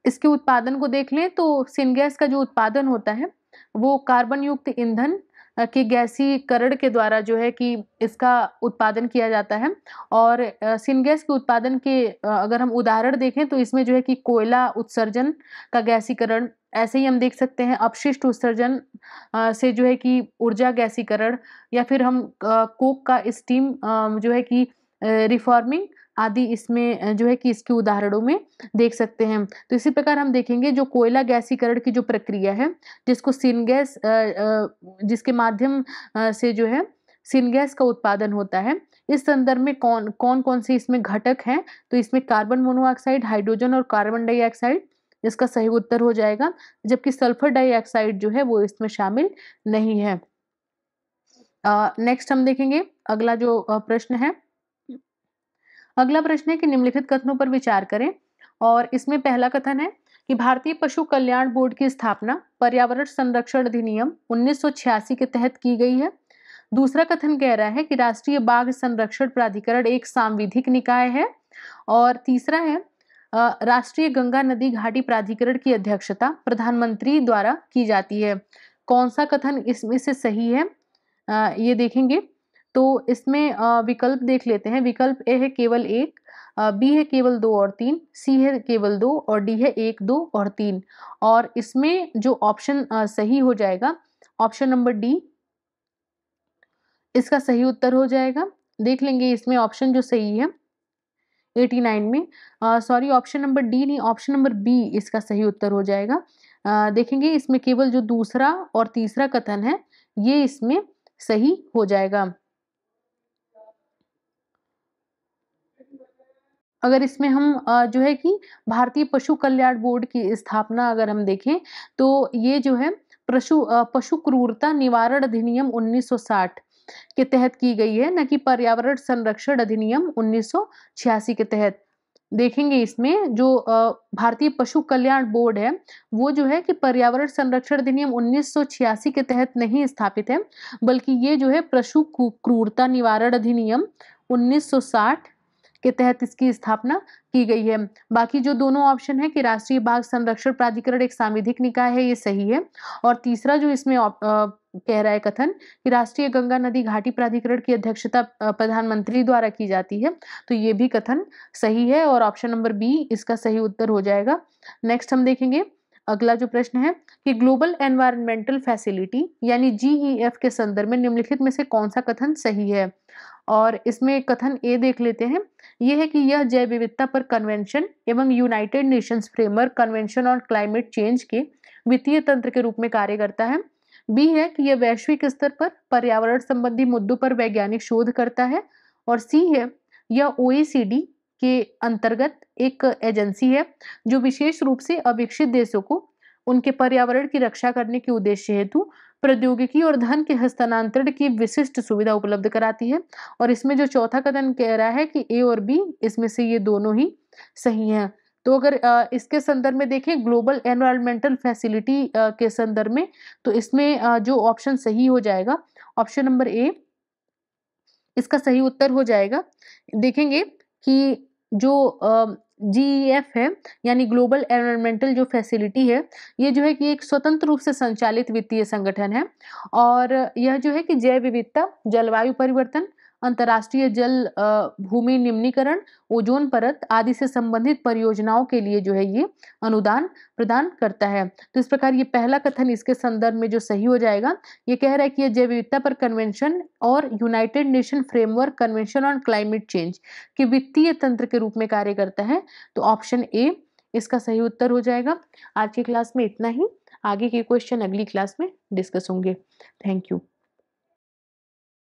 Speaker 1: इसके उत्पादन को देख लें तो सिनगैस का जो उत्पादन होता है वो कार्बन युक्त ईंधन कि करण के द्वारा जो है कि इसका उत्पादन किया जाता है और सिनगैस के उत्पादन के अगर हम उदाहरण देखें तो इसमें जो है कि कोयला उत्सर्जन का गैसीकरण ऐसे ही हम देख सकते हैं अपशिष्ट उत्सर्जन से जो है कि ऊर्जा गैसीकरण या फिर हम कोक का स्टीम जो है कि रिफॉर्मिंग आदि इसमें जो है कि इसके उदाहरणों में देख सकते हैं तो इसी प्रकार हम देखेंगे जो कोयला गैसीकरण की जो प्रक्रिया है जिसको सिनगैस जिसके माध्यम से जो है सिनगैस का उत्पादन होता है इस संदर्भ में कौन कौन कौन से इसमें घटक हैं तो इसमें कार्बन मोनोऑक्साइड हाइड्रोजन और कार्बन डाइऑक्साइड इसका सही उत्तर हो जाएगा जबकि सल्फर डाइऑक्साइड जो है वो इसमें शामिल नहीं है नेक्स्ट हम देखेंगे अगला जो प्रश्न है अगला प्रश्न है कि निम्नलिखित कथनों पर विचार करें और इसमें पहला कथन है कि भारतीय पशु कल्याण बोर्ड की स्थापना पर्यावरण संरक्षण अधिनियम 1986 के तहत की गई है दूसरा कथन कह रहा है कि राष्ट्रीय बाघ संरक्षण प्राधिकरण एक सांविधिक निकाय है और तीसरा है राष्ट्रीय गंगा नदी घाटी प्राधिकरण की अध्यक्षता प्रधानमंत्री द्वारा की जाती है कौन सा कथन इसमें से सही है आ, ये देखेंगे तो इसमें विकल्प देख लेते हैं विकल्प ए है केवल एक बी है केवल दो और तीन सी है केवल दो और डी है एक दो और तीन और इसमें जो ऑप्शन सही हो जाएगा ऑप्शन नंबर डी इसका सही उत्तर हो जाएगा देख लेंगे इसमें ऑप्शन जो सही है 89 में सॉरी ऑप्शन नंबर डी नहीं ऑप्शन नंबर बी इसका सही उत्तर हो जाएगा आ, देखेंगे इसमें केवल जो दूसरा और तीसरा कथन है ये इसमें सही हो जाएगा अगर इसमें हम जो है कि भारतीय पशु कल्याण बोर्ड की स्थापना अगर हम देखें तो ये जो है पशु पशु क्रूरता निवारण अधिनियम 1960 के तहत की गई है न कि पर्यावरण संरक्षण अधिनियम 1986 के तहत देखेंगे इसमें जो भारतीय पशु कल्याण बोर्ड है वो जो है कि पर्यावरण संरक्षण अधिनियम 1986 के तहत नहीं स्थापित है बल्कि ये जो है पशु क्रूरता निवारण अधिनियम 1960 के तहत इसकी स्थापना की गई है बाकी जो दोनों ऑप्शन है कि राष्ट्रीय बाघ संरक्षण प्राधिकरण एक सांविधिक निकाय है ये सही है और तीसरा जो इसमें कह रहा है कथन कि राष्ट्रीय गंगा नदी घाटी प्राधिकरण की अध्यक्षता प्रधानमंत्री द्वारा की जाती है तो ये भी कथन सही है और ऑप्शन नंबर बी इसका सही उत्तर हो जाएगा नेक्स्ट हम देखेंगे अगला जो प्रश्न है कि ग्लोबल एनवायरमेंटल फैसिलिटी यानी जीईएफ e के संदर्भ में निम्नलिखित में से कौन सा कथन सही है और इसमें कथन ए देख लेते हैं यह है कि यह जैव विविधता पर कन्वेंशन एवं United Nations framework convention on climate change के वित्तीय तंत्र के रूप में कार्य करता है बी है कि यह वैश्विक स्तर पर पर्यावरण संबंधी मुद्दों पर वैज्ञानिक शोध करता है और सी है यह ओ के अंतर्गत एक एजेंसी है जो विशेष रूप से अविकसित देशों को उनके पर्यावरण की रक्षा करने के उद्देश्य हेतु प्रौद्योगिकी और धन के हस्तांतरण की विशिष्ट सुविधा उपलब्ध कराती है और इसमें जो चौथा कथन कह रहा है कि ए और बी इसमें से ये दोनों ही सही हैं तो अगर इसके संदर्भ में देखें ग्लोबल एनवायरमेंटल फैसिलिटी के संदर्भ में तो इसमें जो ऑप्शन सही हो जाएगा ऑप्शन नंबर ए इसका सही उत्तर हो जाएगा देखेंगे कि जो जी एफ e है यानी ग्लोबल एनवायरमेंटल जो फैसिलिटी है ये जो है कि एक स्वतंत्र रूप से संचालित वित्तीय संगठन है और यह जो है कि जैव विविधता जलवायु परिवर्तन अंतर्राष्ट्रीय जल भूमि निम्नीकरण ओजोन परत आदि से संबंधित परियोजनाओं के लिए जो है ये अनुदान प्रदान करता है तो इस प्रकार ये पहला कथन इसके संदर्भ में जो सही हो जाएगा ये कह रहा है कि जैव विविधता पर कन्वेंशन और United Nation framework convention on climate change के वित्तीय तंत्र के रूप में कार्य करता है तो ऑप्शन ए इसका सही उत्तर हो जाएगा आज की क्लास में इतना ही आगे के क्वेश्चन अगली क्लास में डिस्कस होंगे थैंक यू